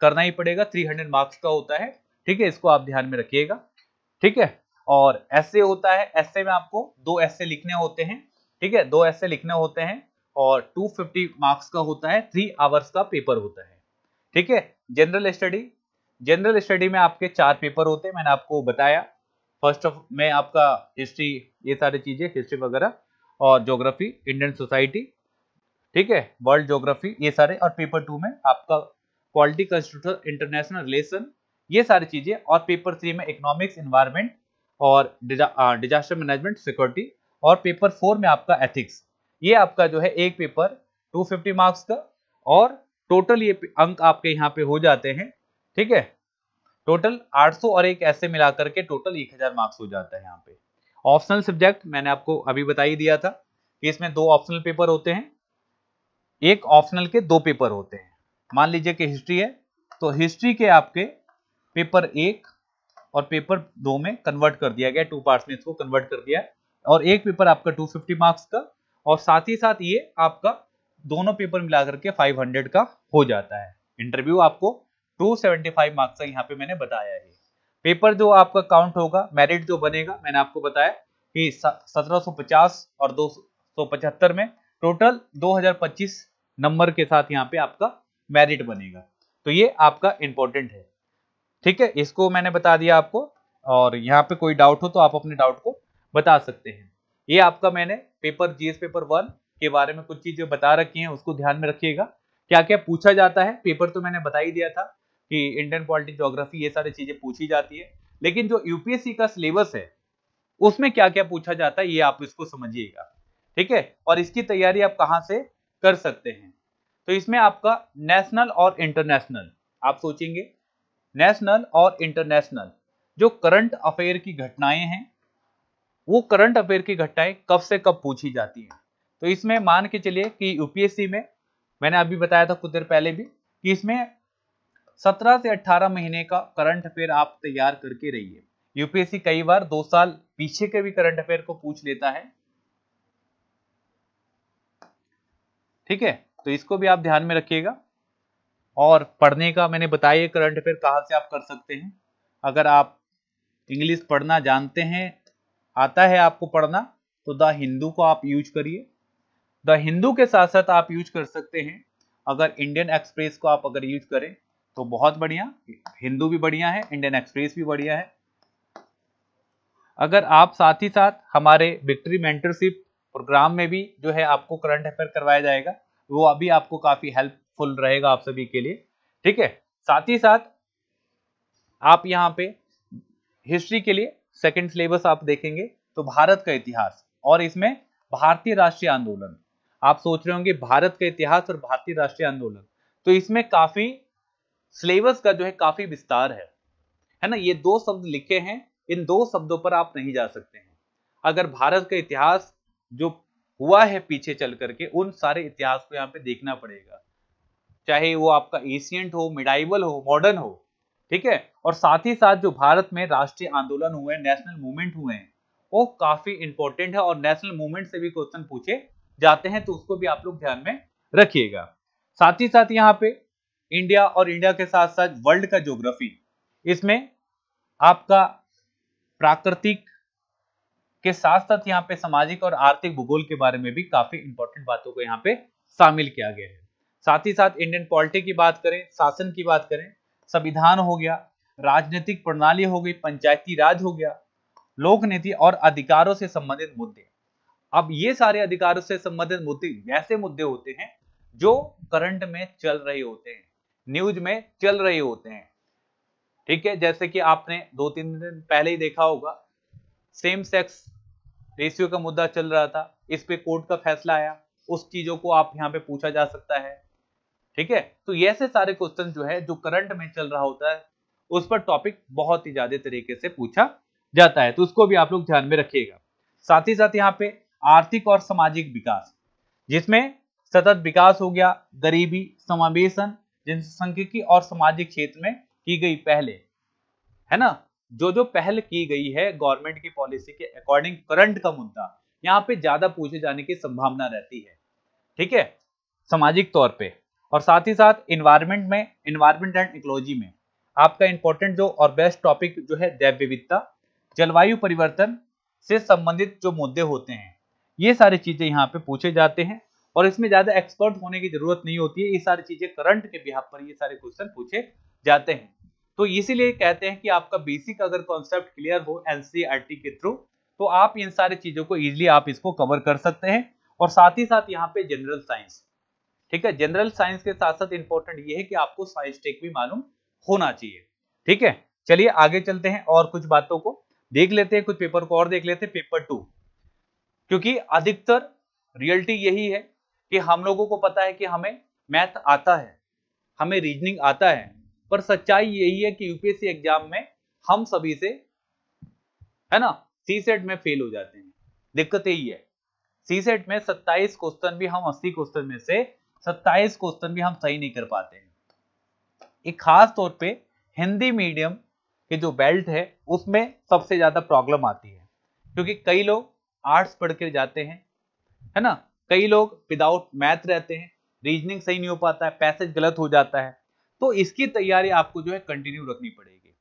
करना ही पड़ेगा 300 मार्क्स का होता है ठीक है इसको आप ध्यान में रखिएगा ठीक है और ऐसे होता है ऐसे में आपको दो ऐसे लिखने होते हैं ठीक है दो ऐसे लिखने होते हैं और 250 मार्क्स का होता है थ्री आवर्स का पेपर होता है ठीक है जनरल स्टडी जनरल स्टडी में आपके चार पेपर होते हैं मैंने आपको बताया फर्स्ट ऑफ में आपका हिस्ट्री ये सारी चीज़ें हिस्ट्री वगैरह और जोग्राफी इंडियन सोसाइटी ठीक है वर्ल्ड जोग्राफी ये सारे और पेपर टू में आपका क्वालिटी कंस्टिट्यूशन इंटरनेशनल रिलेशन ये सारी चीजें और पेपर थ्री में इकोनॉमिक्स इन्वायरमेंट और डिजास्टर मैनेजमेंट सिक्योरिटी और पेपर फोर में आपका एथिक्स ये आपका जो है एक पेपर 250 मार्क्स का और टोटल ये अंक आपके यहाँ पे हो जाते हैं ठीक है टोटल 800 और एक ऐसे मिला करके टोटल 1000 मार्क्स हो जाता है यहाँ पे ऑप्शनल सब्जेक्ट मैंने आपको अभी बता ही दिया था कि इसमें दो ऑप्शनल पेपर होते हैं एक ऑप्शनल के दो पेपर होते हैं मान लीजिए कि हिस्ट्री है तो हिस्ट्री के आपके पेपर एक और पेपर दो में कन्वर्ट कर दिया गया टू पार्ट्स में इसको कन्वर्ट कर दिया और एक पेपर आपका 250 मार्क्स का और साथ ही साथ ये आपका दोनों पेपर मिला करके 500 का हो जाता है इंटरव्यू आपको 275 मार्क्स का यहाँ पे मैंने बताया है पेपर जो आपका काउंट होगा मेरिट जो बनेगा मैंने आपको बताया कि पचास और पचहत्तर में टोटल पच्चीस नंबर के साथ यहाँ पे आपका मेरिट बनेगा तो ये आपका इंपॉर्टेंट है ठीक है इसको मैंने बता दिया आपको और यहाँ पे कोई डाउट हो तो आप अपने डाउट को बता सकते हैं ये आपका मैंने पेपर जीएस पेपर वन के बारे में कुछ चीजें बता रखी हैं उसको ध्यान में रखिएगा क्या क्या पूछा जाता है पेपर तो मैंने बता ही दिया था कि इंडियन पॉलिटिक जोग्राफी ये सारी चीजें पूछी जाती है लेकिन जो यूपीएससी का सिलेबस है उसमें क्या क्या पूछा जाता है ये आप इसको समझिएगा ठीक है और इसकी तैयारी आप कहाँ से कर सकते हैं तो इसमें आपका नेशनल और इंटरनेशनल आप सोचेंगे नेशनल और इंटरनेशनल जो करंट अफेयर की घटनाएं हैं वो करंट अफेयर की घटनाएं कब से कब पूछी जाती हैं तो इसमें मान के चलिए कि यूपीएससी में मैंने अभी बताया था कुछ देर पहले भी कि इसमें 17 से 18 महीने का करंट अफेयर आप तैयार करके रहिए यूपीएससी कई बार दो साल पीछे के भी करंट अफेयर को पूछ लेता है ठीक है तो इसको भी आप ध्यान में रखिएगा और पढ़ने का मैंने बताया करंट अफेयर कहाँ से आप कर सकते हैं अगर आप इंग्लिश पढ़ना जानते हैं आता है आपको पढ़ना तो द हिंदू को आप यूज करिए द हिंदू के साथ साथ आप यूज कर सकते हैं अगर इंडियन एक्सप्रेस को आप अगर यूज करें तो बहुत बढ़िया हिंदू भी बढ़िया है इंडियन एक्सप्रेस भी बढ़िया है अगर आप साथ ही साथ हमारे विक्ट्री मेंटरशिप प्रोग्राम में भी जो है आपको करंट अफेयर करवाया जाएगा वो अभी आपको काफ़ी हेल्प फुल रहेगा आप सभी के लिए ठीक है साथ ही साथ आप यहाँ पे हिस्ट्री के लिए सेकंड सिलेबस आप देखेंगे तो भारत का इतिहास और इसमें भारतीय राष्ट्रीय आंदोलन आप सोच रहे होंगे भारत का इतिहास और भारतीय राष्ट्रीय आंदोलन तो इसमें काफी सिलेबस का जो है काफी विस्तार है है ना ये दो शब्द लिखे हैं इन दो शब्दों पर आप नहीं जा सकते हैं अगर भारत का इतिहास जो हुआ है पीछे चल करके उन सारे इतिहास को यहाँ पे देखना पड़ेगा चाहे वो आपका एशियंट हो मिडाइवल हो मॉडर्न हो ठीक है और साथ ही साथ जो भारत में राष्ट्रीय आंदोलन हुए हैं नेशनल मूवमेंट हुए हैं वो काफी इंपॉर्टेंट है और नेशनल मूवमेंट से भी क्वेश्चन पूछे जाते हैं तो उसको भी आप लोग ध्यान में रखिएगा साथ ही साथ यहाँ पे इंडिया और इंडिया के साथ साथ वर्ल्ड का ज्योग्राफी इसमें आपका प्राकृतिक के साथ साथ यहाँ पे सामाजिक और आर्थिक भूगोल के बारे में भी काफी इंपॉर्टेंट बातों को यहाँ पे शामिल किया गया है साथ ही साथ इंडियन पॉलिटी की बात करें शासन की बात करें संविधान हो गया राजनीतिक प्रणाली हो गई पंचायती राज हो गया लोक नीति और अधिकारों से संबंधित मुद्दे अब ये सारे अधिकारों से संबंधित मुद्दे वैसे मुद्दे होते हैं जो करंट में चल रहे होते हैं न्यूज में चल रहे होते हैं ठीक है जैसे कि आपने दो तीन दिन पहले ही देखा होगा सेम सेक्स रेशियो का मुद्दा चल रहा था इस पे कोर्ट का फैसला आया उस चीजों को आप यहाँ पे पूछा जा सकता है ठीक है तो ऐसे सारे क्वेश्चन जो है जो करंट में चल रहा होता है उस पर टॉपिक बहुत ही ज्यादा तरीके से पूछा जाता है तो उसको भी आप लोग ध्यान में रखिएगा साथ ही साथ यहाँ पे आर्थिक और सामाजिक विकास जिसमें सतत विकास हो गया गरीबी समावेशन जनसंख्यिकी और सामाजिक क्षेत्र में की गई पहले है ना जो जो पहल की गई है गवर्नमेंट की पॉलिसी के अकॉर्डिंग करंट का मुद्दा यहाँ पे ज्यादा पूछे जाने की संभावना रहती है ठीक है सामाजिक तौर पे और साथ ही साथ इन्वायरमेंट में इन्वायरमेंट एंड इकोलॉजी में आपका इंपॉर्टेंट जो और बेस्ट टॉपिक जो है जैव विविधता जलवायु परिवर्तन से संबंधित जो मुद्दे होते हैं ये सारी चीजें यहाँ पे पूछे जाते हैं और इसमें ज्यादा एक्सपर्ट होने की जरूरत नहीं होती है ये सारी चीजें करंट के बिहार पर ये सारे क्वेश्चन पूछे जाते हैं तो इसीलिए कहते हैं कि आपका बेसिक अगर कॉन्सेप्ट क्लियर हो एनसीईआरटी के थ्रू तो आप इन सारी चीजों को इजिली आप इसको कवर कर सकते हैं और साथ ही साथ यहाँ पे जनरल साइंस ठीक है जनरल साइंस के साथ साथ इंपॉर्टेंट ये है कि आपको साइंस टेक भी मालूम होना चाहिए ठीक है चलिए आगे चलते हैं और कुछ बातों को देख लेते हैं कुछ पेपर को और देख लेते हैं पेपर टू क्योंकि अधिकतर रियलिटी यही है कि हम लोगों को पता है कि हमें मैथ आता है हमें रीजनिंग आता है पर सच्चाई यही है कि यूपीएससी एग्जाम में हम सभी से है ना सी सेट में फेल हो जाते हैं दिक्कत यही है सी सेट में 27 क्वेश्चन भी हम 80 क्वेश्चन में से सत्ताईस क्वेश्चन भी हम सही नहीं कर पाते हैं एक खास तौर पे हिंदी मीडियम के जो बेल्ट है उसमें सबसे ज़्यादा प्रॉब्लम आती है क्योंकि कई लोग आर्ट्स पढ़ के जाते हैं है ना कई लोग विदाउट मैथ रहते हैं रीजनिंग सही नहीं हो पाता है पैसेज गलत हो जाता है तो इसकी तैयारी आपको जो है कंटिन्यू रखनी पड़ेगी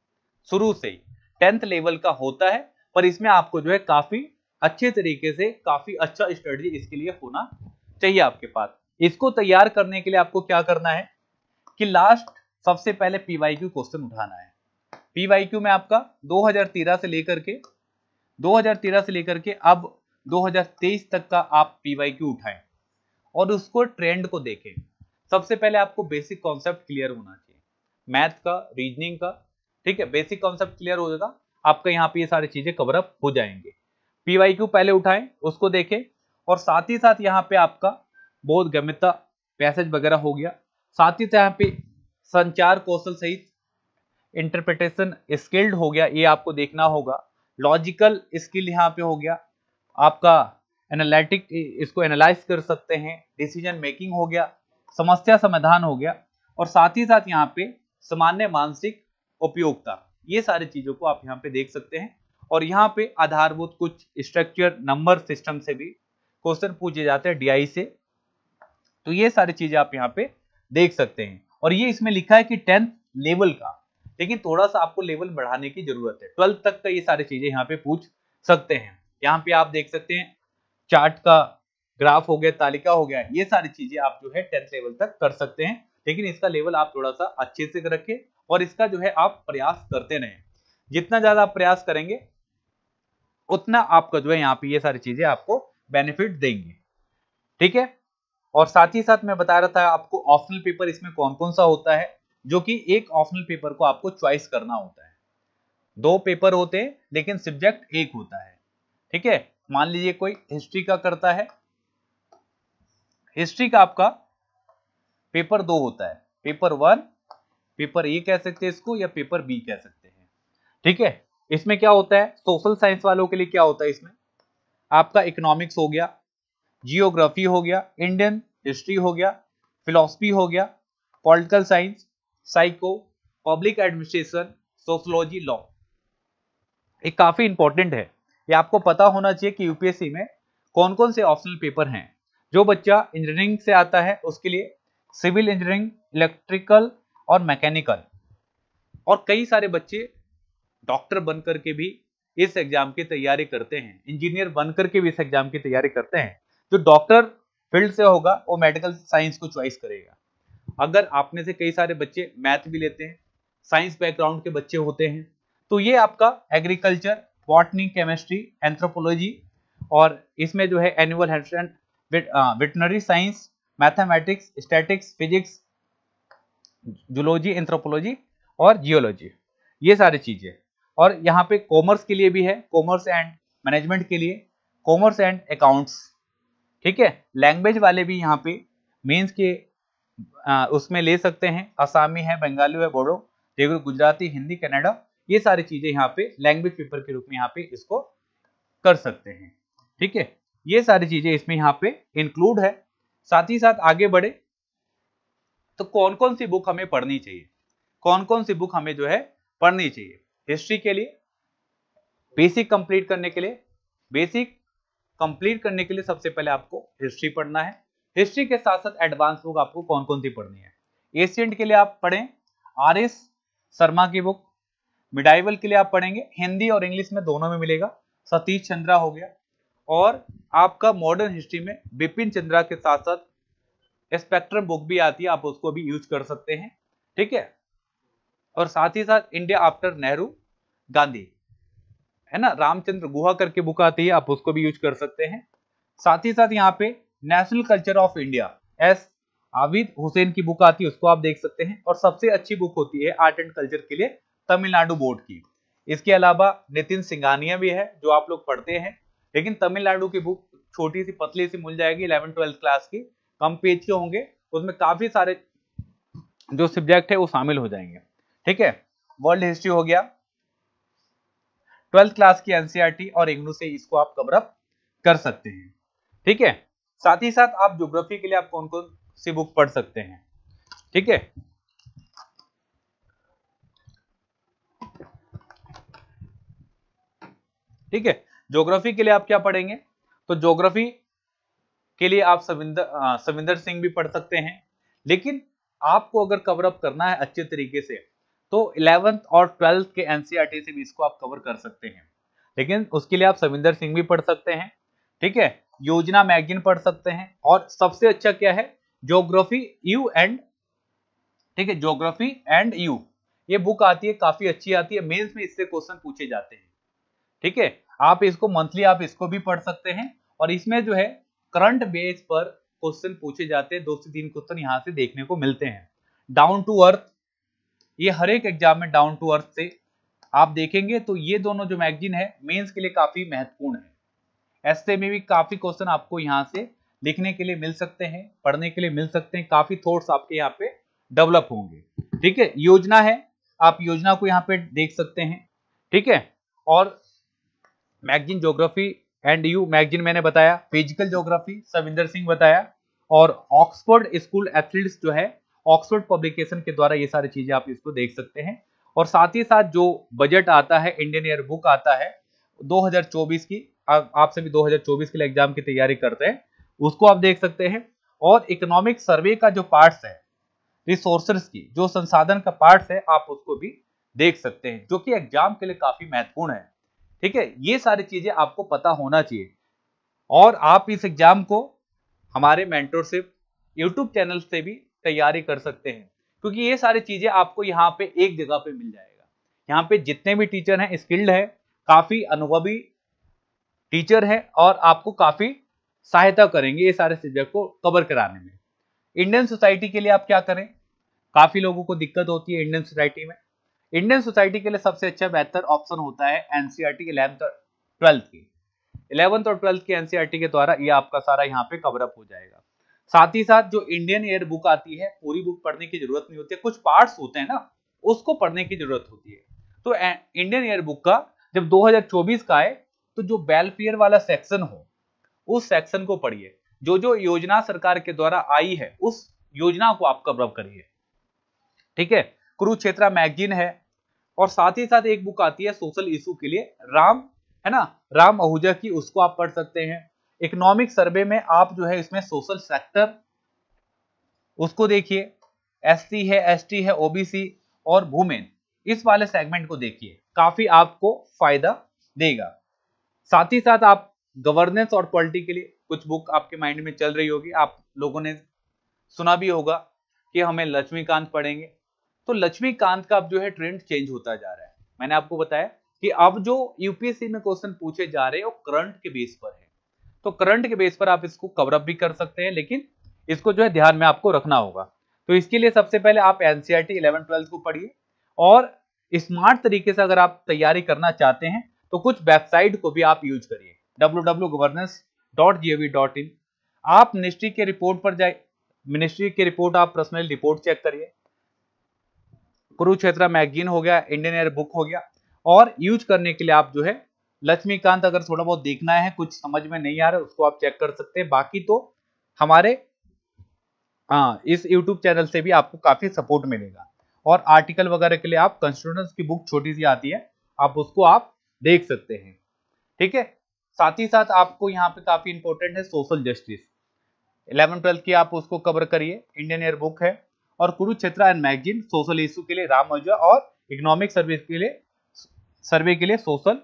शुरू से ही टेंथ लेवल का होता है पर इसमें आपको जो है काफ़ी अच्छे तरीके से काफ़ी अच्छा स्टडी इसके लिए होना चाहिए आपके पास इसको तैयार करने के लिए आपको क्या करना है कि लास्ट सबसे पहले क्यू क्वेश्चन उठाना है क्यू में आपका 2013 से लेकर के 2013 से लेकर के अब 2023 तक का आप पीवाईक्यू उठाएं और उसको ट्रेंड को देखें सबसे पहले आपको बेसिक कॉन्सेप्ट क्लियर होना चाहिए मैथ का रीजनिंग का ठीक है बेसिक कॉन्सेप्ट क्लियर हो जाएगा आपका यहाँ पे ये सारी चीजें कवर अप हो जाएंगे क्यू पहले उठाएं उसको देखें और साथ ही साथ यहाँ पे आपका बोध गम्यता पैसेज वगैरह हो गया साथ ही साथ तो यहाँ पे संचार कौशल सहित इंटरप्रिटेशन स्किल्ड हो गया ये आपको देखना होगा लॉजिकल स्किल यहाँ पे हो गया आपका एनालिटिक इसको एनालाइज कर सकते हैं डिसीजन मेकिंग हो गया समस्या समाधान हो गया और साथ ही साथ यहाँ पे सामान्य मानसिक उपयोगिता ये सारी चीजों को आप यहाँ पे देख सकते हैं और यहाँ पे आधारभूत कुछ स्ट्रक्चर नंबर सिस्टम से भी क्वेश्चन पूछे जाते हैं डीआई से तो ये सारी चीजें आप यहाँ पे देख सकते हैं और ये इसमें लिखा है कि टेंथ लेवल का लेकिन थोड़ा सा आपको लेवल बढ़ाने की जरूरत है ट्वेल्थ तक का ये सारी चीजें यहाँ पे पूछ सकते हैं यहाँ पे आप देख सकते हैं चार्ट का ग्राफ हो गया तालिका हो गया ये सारी चीजें आप जो है टेंथ लेवल तक कर सकते हैं लेकिन इसका लेवल आप थोड़ा सा अच्छे से रखें और इसका जो है आप प्रयास करते रहे जितना ज्यादा आप प्रयास करेंगे उतना आपका जो है यहाँ पे ये सारी चीजें आपको बेनिफिट देंगे ठीक है और साथ ही साथ मैं बता रहा था आपको ऑप्शनल पेपर इसमें कौन कौन सा होता है जो कि एक ऑप्शनल पेपर को आपको चॉइस करना होता है दो पेपर होते हैं लेकिन सब्जेक्ट एक होता है ठीक है मान लीजिए कोई हिस्ट्री का करता है हिस्ट्री का आपका पेपर दो होता है पेपर वन पेपर ए कह सकते हैं इसको या पेपर बी कह सकते हैं ठीक है इसमें क्या होता है सोशल साइंस वालों के लिए क्या होता है इसमें आपका इकोनॉमिक्स हो गया जियोग्राफी हो गया इंडियन हिस्ट्री हो गया फिलोसफी हो गया political science psycho public administration sociology law ये काफी इंपॉर्टेंट है ये आपको पता होना चाहिए कि यूपीएससी में कौन कौन से ऑप्शनल पेपर हैं जो बच्चा इंजीनियरिंग से आता है उसके लिए सिविल इंजीनियरिंग इलेक्ट्रिकल और मैकेनिकल और कई सारे बच्चे डॉक्टर बनकर के भी इस एग्जाम की तैयारी करते हैं इंजीनियर बनकर के भी इस एग्जाम की तैयारी करते हैं जो डॉक्टर फील्ड से होगा वो मेडिकल साइंस को चॉइस करेगा अगर आपने से कई सारे बच्चे मैथ भी लेते हैं साइंस बैकग्राउंड के बच्चे होते हैं तो ये आपका एग्रीकल्चर बॉटनी केमिस्ट्री एंथ्रोपोलॉजी और इसमें जो है animal health veterinary science mathematics statics physics zoology anthropology और जियोलॉजी ये सारी चीज़ें और यहाँ पे कॉमर्स के लिए भी है कॉमर्स एंड मैनेजमेंट के लिए कॉमर्स एंड अकाउंट्स ठीक है लैंग्वेज वाले भी यहाँ पे मीन्स के आ, उसमें ले सकते हैं असामी है बंगाली है बोडो देखो गुजराती हिंदी कनाडा ये सारी चीजें यहाँ पे लैंग्वेज पेपर के रूप में यहाँ पे इसको कर सकते हैं ठीक है ये सारी चीजें इसमें यहाँ पे इंक्लूड है साथ ही साथ आगे बढ़े तो कौन कौन सी बुक हमें पढ़नी चाहिए कौन कौन सी बुक हमें जो है पढ़नी चाहिए हिस्ट्री के लिए बेसिक कंप्लीट करने के लिए बेसिक कंप्लीट करने के लिए सबसे पहले आपको हिस्ट्री पढ़ना है हिस्ट्री के साथ साथ एडवांस बुक आपको कौन कौन सी पढ़नी है एशियंट के लिए आप पढ़ें आर एस शर्मा की बुक मिडाइवल के लिए आप पढ़ेंगे हिंदी और इंग्लिश में दोनों में मिलेगा सतीश चंद्रा हो गया और आपका मॉडर्न हिस्ट्री में बिपिन चंद्रा के साथ साथ स्पेक्ट्रम बुक भी आती है आप उसको भी यूज कर सकते हैं ठीक है और साथ ही साथ इंडिया आफ्टर नेहरू गांधी है ना रामचंद्र गुहा करके बुक आती है आप उसको भी यूज कर सकते हैं साथ ही साथ यहाँ पे national culture of India S Abid Hussain की बुक आती है उसको आप देख सकते हैं और सबसे अच्छी बुक होती है आर्ट एंड कल्चर के लिए तमिलनाडु बोर्ड की इसके अलावा नितिन सिंघानिया भी है जो आप लोग पढ़ते हैं लेकिन तमिलनाडु की बुक छोटी सी पतली सी मिल जाएगी इलेवन ट्वेल्थ क्लास की कम पेज के होंगे उसमें काफी सारे जो सब्जेक्ट है वो शामिल हो जाएंगे ठीक है वर्ल्ड हिस्ट्री हो गया ट्वेल्थ क्लास की एनसीईआरटी e और इग्नू से इसको आप कवरअप कर सकते हैं ठीक है साथ ही साथ आप ज्योग्राफी के लिए आप कौन कौन सी बुक पढ़ सकते हैं ठीक है ठीक है ज्योग्राफी के लिए आप क्या पढ़ेंगे तो ज्योग्राफी के लिए आप सविंदर सविंदर सिंह भी पढ़ सकते हैं लेकिन आपको अगर कवरअप करना है अच्छे तरीके से तो इलेवंथ और ट्वेल्थ के एनसीआरटी e से भी इसको आप कवर कर सकते हैं लेकिन उसके लिए आप सविंदर सिंह भी पढ़ सकते हैं ठीक है योजना मैगजीन पढ़ सकते हैं और सबसे अच्छा क्या है ज्योग्राफी यू एंड ठीक है ज्योग्राफी एंड यू ये बुक आती है काफी अच्छी आती है मेंस में इससे क्वेश्चन पूछे जाते हैं ठीक है आप इसको मंथली आप इसको भी पढ़ सकते हैं और इसमें जो है करंट बेस पर क्वेश्चन पूछे जाते हैं दो से तीन क्वेश्चन यहां से देखने को मिलते हैं डाउन टू अर्थ ये हर एक एग्जाम में डाउन टू अर्थ से आप देखेंगे तो ये दोनों जो मैगजीन है मेंस के लिए काफी महत्वपूर्ण है ऐसे में भी काफी क्वेश्चन आपको यहाँ से लिखने के लिए मिल सकते हैं पढ़ने के लिए मिल सकते हैं काफी थॉट्स आपके यहाँ पे डेवलप होंगे ठीक है योजना है आप योजना को यहाँ पे देख सकते हैं ठीक है और magazine geography and you magazine मैंने बताया फिजिकल ज्योग्राफी सविंदर सिंह बताया और ऑक्सफोर्ड स्कूल एथलीट्स जो है ऑक्सफोर्ड पब्लिकेशन के द्वारा ये सारी चीजें आप इसको देख सकते हैं और साथ ही साथ जो बजट आता है इंडियन एयर बुक आता है 2024 की आप सभी 2024 के लिए एग्जाम की तैयारी करते हैं उसको आप देख सकते हैं और इकोनॉमिक सर्वे का जो पार्ट्स है रिसोर्सेस की जो संसाधन का पार्ट्स है आप उसको भी देख सकते हैं जो कि एग्जाम के लिए काफी महत्वपूर्ण है ठीक है ये सारी चीजें आपको पता होना चाहिए और आप इस एग्जाम को हमारे मेंटोरशिप यूट्यूब चैनल से भी तैयारी कर सकते हैं क्योंकि ये सारी चीजें आपको यहाँ पे एक जगह पे मिल जाएगा यहाँ पे जितने भी टीचर हैं स्किल्ड है काफी अनुभवी टीचर है और आपको काफी सहायता करेंगे ये सारे सब्जेक्ट को कवर कराने में इंडियन सोसाइटी के लिए आप क्या करें काफी लोगों को दिक्कत होती है इंडियन सोसाइटी में इंडियन सोसाइटी के लिए सबसे अच्छा बेहतर ऑप्शन होता है एनसीआरटी इलेवंथ e और ट्वेल्थ की इलेवंथ और ट्वेल्थ के एनसीआरटी e के द्वारा ये आपका सारा यहाँ पे कवरअप हो जाएगा साथ ही साथ जो इंडियन एयर बुक आती है पूरी बुक पढ़ने की जरूरत नहीं होती है कुछ पार्ट्स होते हैं ना उसको पढ़ने की जरूरत होती है तो इंडियन एयर बुक का जब 2024 का आए तो जो वेलफेयर वाला सेक्शन हो उस सेक्शन को पढ़िए जो जो योजना सरकार के द्वारा आई है उस योजना को आप कवर करिए ठीक है कुरुक्षेत्रा मैगजीन है और साथ ही साथ एक बुक आती है सोशल इशू के लिए राम है ना राम आहूजा की उसको आप पढ़ सकते हैं इकोनॉमिक सर्वे में आप जो है इसमें सोशल सेक्टर उसको देखिए एस है एसटी है ओबीसी और वुमेन इस वाले सेगमेंट को देखिए काफी आपको फायदा देगा साथ ही साथ आप गवर्नेंस और पॉलिटी के लिए कुछ बुक आपके माइंड में चल रही होगी आप लोगों ने सुना भी होगा कि हमें लक्ष्मीकांत पढ़ेंगे तो लक्ष्मीकांत का अब जो है ट्रेंड चेंज होता जा रहा है मैंने आपको बताया कि अब जो यूपीएससी में क्वेश्चन पूछे जा रहे हैं वो करंट के बेस पर है तो करंट के बेस पर आप इसको कवरअप भी कर सकते हैं लेकिन इसको जो है ध्यान में आपको रखना होगा तो इसके लिए सबसे पहले आप एनसीआर इलेवन ट्वेल्थ को पढ़िए और स्मार्ट तरीके से अगर आप तैयारी करना चाहते हैं तो कुछ वेबसाइट को भी आप यूज करिए इन आप मिनिस्ट्री के रिपोर्ट पर जाए मिनिस्ट्री के रिपोर्ट आप पर्सनल रिपोर्ट चेक करिए कुरुक्षेत्र मैगजीन हो गया इंडियन एयर बुक हो गया और यूज करने के लिए आप जो है लक्ष्मीकांत अगर थोड़ा बहुत देखना है कुछ समझ में नहीं आ रहा उसको आप चेक कर सकते हैं बाकी तो हमारे हाँ इस यूट्यूब चैनल से भी आपको काफी सपोर्ट मिलेगा और आर्टिकल वगैरह के लिए आप कंस्टिट्यूटेंस की बुक छोटी सी आती है आप उसको आप देख सकते हैं ठीक है साथ ही साथ आपको यहाँ पे काफी इंपॉर्टेंट है सोशल जस्टिस इलेवन ट्वेल्थ की आप उसको कवर करिए इंडियन एयर बुक है और Kurukshetra and magazine social issue के लिए राम और इकोनॉमिक सर्विस के लिए सर्वे के लिए सोशल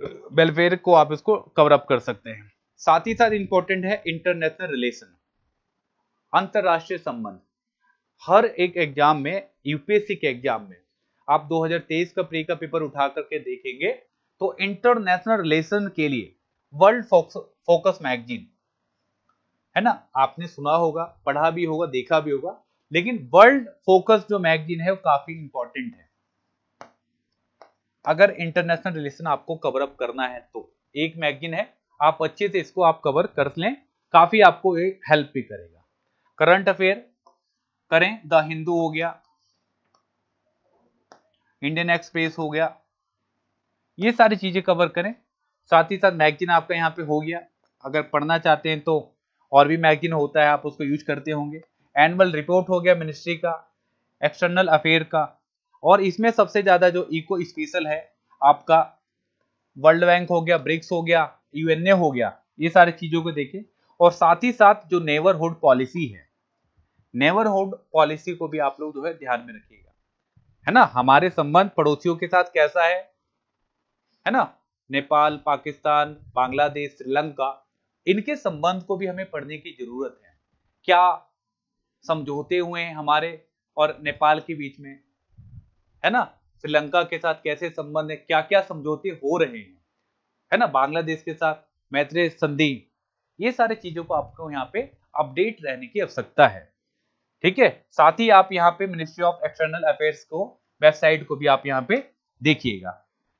वेलफेयर को आप इसको कवर अप कर सकते हैं साथ ही साथ इंपॉर्टेंट है इंटरनेशनल रिलेशन अंतरराष्ट्रीय संबंध हर एक एग्जाम में यूपीएससी के एग्जाम में आप 2023 का प्री का पेपर उठा करके देखेंगे तो इंटरनेशनल रिलेशन के लिए वर्ल्ड फोकस मैगजीन है ना आपने सुना होगा पढ़ा भी होगा देखा भी होगा लेकिन वर्ल्ड फोकस जो मैगजीन है वो काफी इंपॉर्टेंट है अगर इंटरनेशनल रिलेशन आपको कवर अप करना है तो एक मैगजीन है आप अच्छे से इसको आप कवर कर लें काफी आपको ये हेल्प भी करेगा करंट अफेयर करें द हिंदू हो गया इंडियन एक्सप्रेस हो गया ये सारी चीजें कवर करें साथ ही साथ मैगजीन आपका यहाँ पे हो गया अगर पढ़ना चाहते हैं तो और भी मैगजीन होता है आप उसको यूज करते होंगे एनुअल रिपोर्ट हो गया मिनिस्ट्री का एक्सटर्नल अफेयर का और इसमें सबसे ज्यादा जो इको स्पेशल है आपका वर्ल्ड बैंक हो गया ब्रिक्स हो गया यूएनए हो गया ये सारी चीजों को देखें और साथ ही साथ जो नेवरहुड पॉलिसी है नेवरहुड पॉलिसी को भी आप लोग जो है ध्यान में रखिएगा है ना हमारे संबंध पड़ोसियों के साथ कैसा है है ना नेपाल पाकिस्तान बांग्लादेश श्रीलंका इनके संबंध को भी हमें पढ़ने की जरूरत है क्या समझौते हुए हैं हमारे और नेपाल के बीच में है ना श्रीलंका के साथ कैसे संबंध है क्या क्या समझौते हो रहे हैं है ना बांग्लादेश के साथ मैत्री संधि ये सारी चीजों को आपको यहाँ पे अपडेट रहने की आवश्यकता है ठीक है साथ ही आप यहाँ पे मिनिस्ट्री ऑफ एक्सटर्नल अफेयर्स को वेबसाइट को भी आप यहाँ पे देखिएगा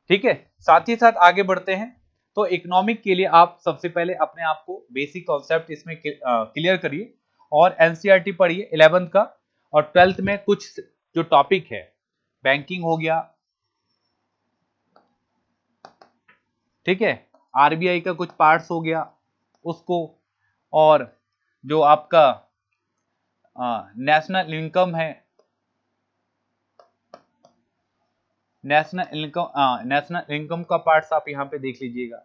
ठीक है साथ ही साथ आगे बढ़ते हैं तो इकोनॉमिक के लिए आप सबसे पहले अपने आप को बेसिक कॉन्सेप्ट इसमें क्लियर करिए और एनसीईआरटी e पढ़िए इलेवंथ का और ट्वेल्थ में कुछ जो टॉपिक है बैंकिंग हो गया ठीक है आरबीआई का कुछ पार्ट्स हो गया उसको और जो आपका नेशनल इनकम है नेशनल इनकम नेशनल इनकम का पार्ट्स आप यहाँ पे देख लीजिएगा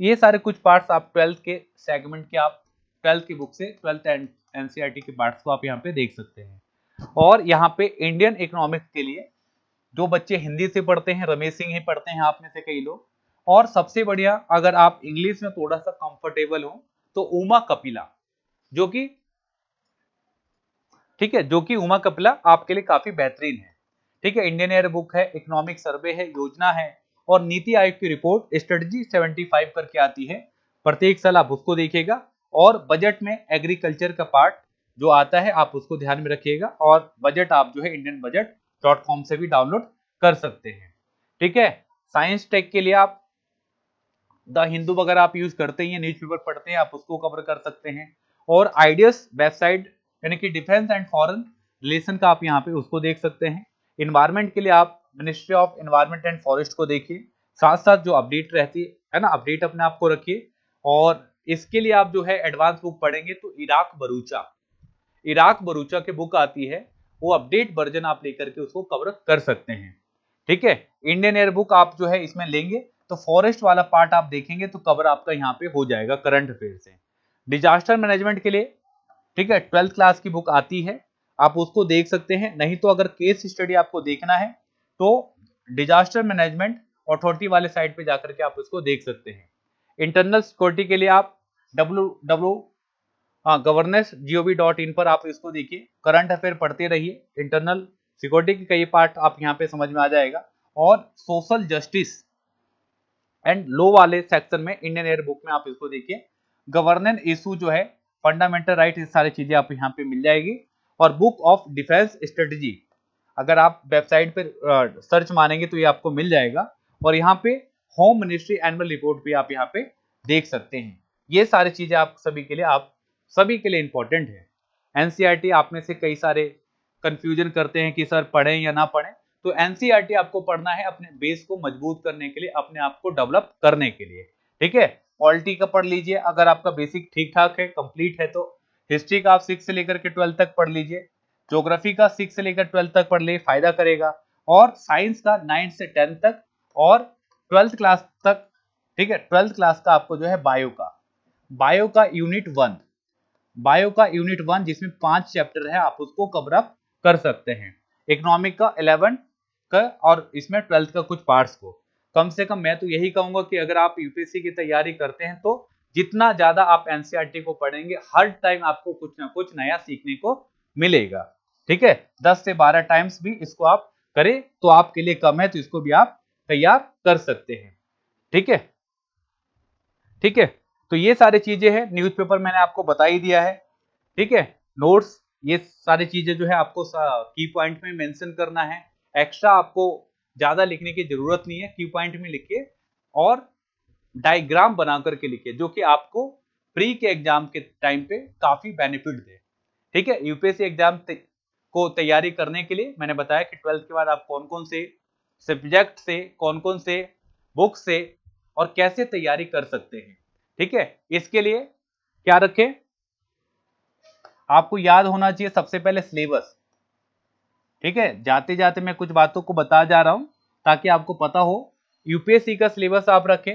ये सारे कुछ पार्ट्स आप ट्वेल्थ के सेगमेंट के आप ट्वेल्थ की बुक से ट्वेल्थ एनसीआर एनसीईआरटी के पार्ट्स को आप यहाँ पे देख सकते हैं और यहाँ पे इंडियन इकोनॉमिक्स के लिए जो बच्चे हिंदी से पढ़ते हैं रमेश सिंह ही पढ़ते हैं आप में से कई लोग और सबसे बढ़िया अगर आप इंग्लिश में थोड़ा सा कंफर्टेबल हो तो उमा कपिला जो कि ठीक है जो कि उमा कपिला आपके लिए काफी बेहतरीन है ठीक है इंडियन एयर बुक है इकोनॉमिक सर्वे है योजना है और नीति आयोग की रिपोर्ट स्ट्रेटजी 75 करके आती है प्रत्येक साल आप उसको देखिएगा और बजट में एग्रीकल्चर का पार्ट जो आता है आप उसको ध्यान में रखिएगा और बजट आप जो है इंडियन बजट डॉट कॉम से भी डाउनलोड कर सकते हैं ठीक है साइंस टेक के लिए आप द हिंदू वगैरह आप यूज करते हैं न्यूज पेपर पढ़ते हैं आप उसको कवर कर सकते हैं और आइडियस वेबसाइट यानी कि डिफेंस एंड फॉरन रिलेशन का आप यहाँ पे उसको देख सकते हैं इन्वायरमेंट के लिए आप ministry of environment and forest को देखिए साथ साथ जो अपडेट रहती है ना अपडेट अपने आप को रखिए और इसके लिए आप जो है एडवांस बुक पढ़ेंगे तो इराक बरूचा इराक बरूचा के बुक आती है वो अपडेट वर्जन आप लेकर के उसको कवर कर सकते हैं ठीक है इंडियन एयर बुक आप जो है इसमें लेंगे तो फॉरेस्ट वाला पार्ट आप देखेंगे तो कवर आपका यहाँ पे हो जाएगा करंट अफेयर से डिजास्टर मैनेजमेंट के लिए ठीक है ट्वेल्थ क्लास की बुक आती है आप उसको देख सकते हैं नहीं तो अगर केस स्टडी आपको देखना है तो डिजास्टर मैनेजमेंट अथॉरिटी वाले साइड पे जाकर के आप उसको देख सकते हैं इंटरनल सिक्योरिटी के लिए आप डब्ल्यू डब्ल्यू हाँ गवर्नेंस जीओवी डॉट इन पर आप इसको देखिए करंट अफेयर पढ़ते रहिए इंटरनल सिक्योरिटी के कई पार्ट आप यहाँ पे समझ में आ जाएगा और सोशल जस्टिस एंड लो वाले सेक्शन में इंडियन एयर बुक में आप इसको देखिए गवर्नेंस इशू जो है फंडामेंटल राइट ये सारी चीजें आप यहाँ पे मिल जाएगी और बुक ऑफ डिफेंस स्ट्रेटजी अगर आप वेबसाइट पर सर्च मारेंगे तो ये आपको मिल जाएगा और यहाँ पे होम मिनिस्ट्री एनुअल रिपोर्ट भी आप यहाँ पे देख सकते हैं ये सारी चीजें आप सभी के लिए आप सभी के लिए इंपॉर्टेंट है एनसीईआरटी e आप में से कई सारे कंफ्यूजन करते हैं कि सर पढ़ें या ना पढ़ें तो एनसीईआरटी e आपको पढ़ना है अपने बेस को मजबूत करने के लिए अपने आप को डेवलप करने के लिए ठीक है पॉलिटी का पढ़ लीजिए अगर आपका बेसिक ठीक ठाक है कंप्लीट है तो हिस्ट्री का आप सिक्स से लेकर के ट्वेल्थ तक पढ़ लीजिए ज्योग्राफी का सिक्स से लेकर ट्वेल्थ तक पढ़ लीजिए फायदा करेगा और साइंस का नाइन्थ से टेंथ तक और ट्वेल्थ क्लास तक ठीक है ट्वेल्थ क्लास का आपको जो है बायो का बायो का यूनिट वन बायो का यूनिट वन जिसमें पांच चैप्टर है आप उसको कवर अप कर सकते हैं इकोनॉमिक का इलेवन का और इसमें ट्वेल्थ का कुछ पार्ट्स को कम से कम मैं तो यही कहूंगा कि अगर आप यूपीएससी की तैयारी करते हैं तो जितना ज्यादा आप एनसीईआरटी e को पढ़ेंगे हर टाइम आपको कुछ ना कुछ नया सीखने को मिलेगा ठीक है दस से बारह टाइम्स भी इसको आप करें तो आपके लिए कम है तो इसको भी आप तैयार कर सकते हैं ठीक है ठीक है तो ये सारी चीजें हैं न्यूज़पेपर मैंने आपको बता ही दिया है ठीक है नोट्स ये सारी चीजें जो है आपको की पॉइंट में मेंशन करना है एक्स्ट्रा आपको ज्यादा लिखने की जरूरत नहीं है की पॉइंट में लिखिए और डायग्राम बना करके लिखिए जो कि आपको प्री के एग्जाम के टाइम पे काफी बेनिफिट दे ठीक है यूपीएससी एग्जाम को तैयारी करने के लिए मैंने बताया कि ट्वेल्थ के बाद आप कौन कौन से सब्जेक्ट से कौन कौन से बुक से और कैसे तैयारी कर सकते हैं ठीक है इसके लिए क्या रखें आपको याद होना चाहिए सबसे पहले सिलेबस ठीक है जाते जाते मैं कुछ बातों को बता जा रहा हूं ताकि आपको पता हो यूपीएससी का सिलेबस आप रखें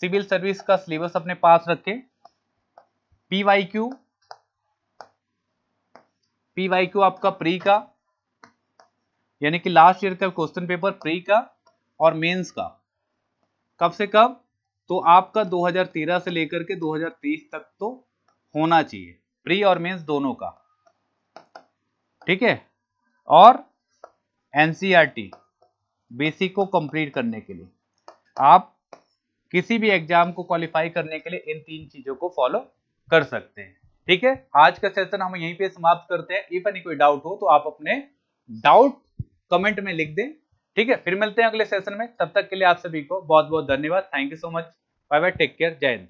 सिविल सर्विस का सिलेबस अपने पास रखें पीवाईक्यू पीवाईक्यू आपका प्री का यानी कि लास्ट ईयर का क्वेश्चन पेपर प्री का और मेंस का कब से कब तो आपका 2013 से लेकर के 2023 तक तो होना चाहिए प्री और मेंस दोनों का ठीक है और एनसीईआरटी बेसिक e को कंप्लीट करने के लिए आप किसी भी एग्जाम को क्वालिफाई करने के लिए इन तीन चीजों को फॉलो कर सकते हैं ठीक है आज का सेशन हम यहीं पे समाप्त करते हैं इफ एनी कोई डाउट हो तो आप अपने डाउट कमेंट में लिख दें ठीक है फिर मिलते हैं अगले सेशन में तब तक के लिए आप सभी को बहुत बहुत धन्यवाद thank you so much bye bye take care जय हिंद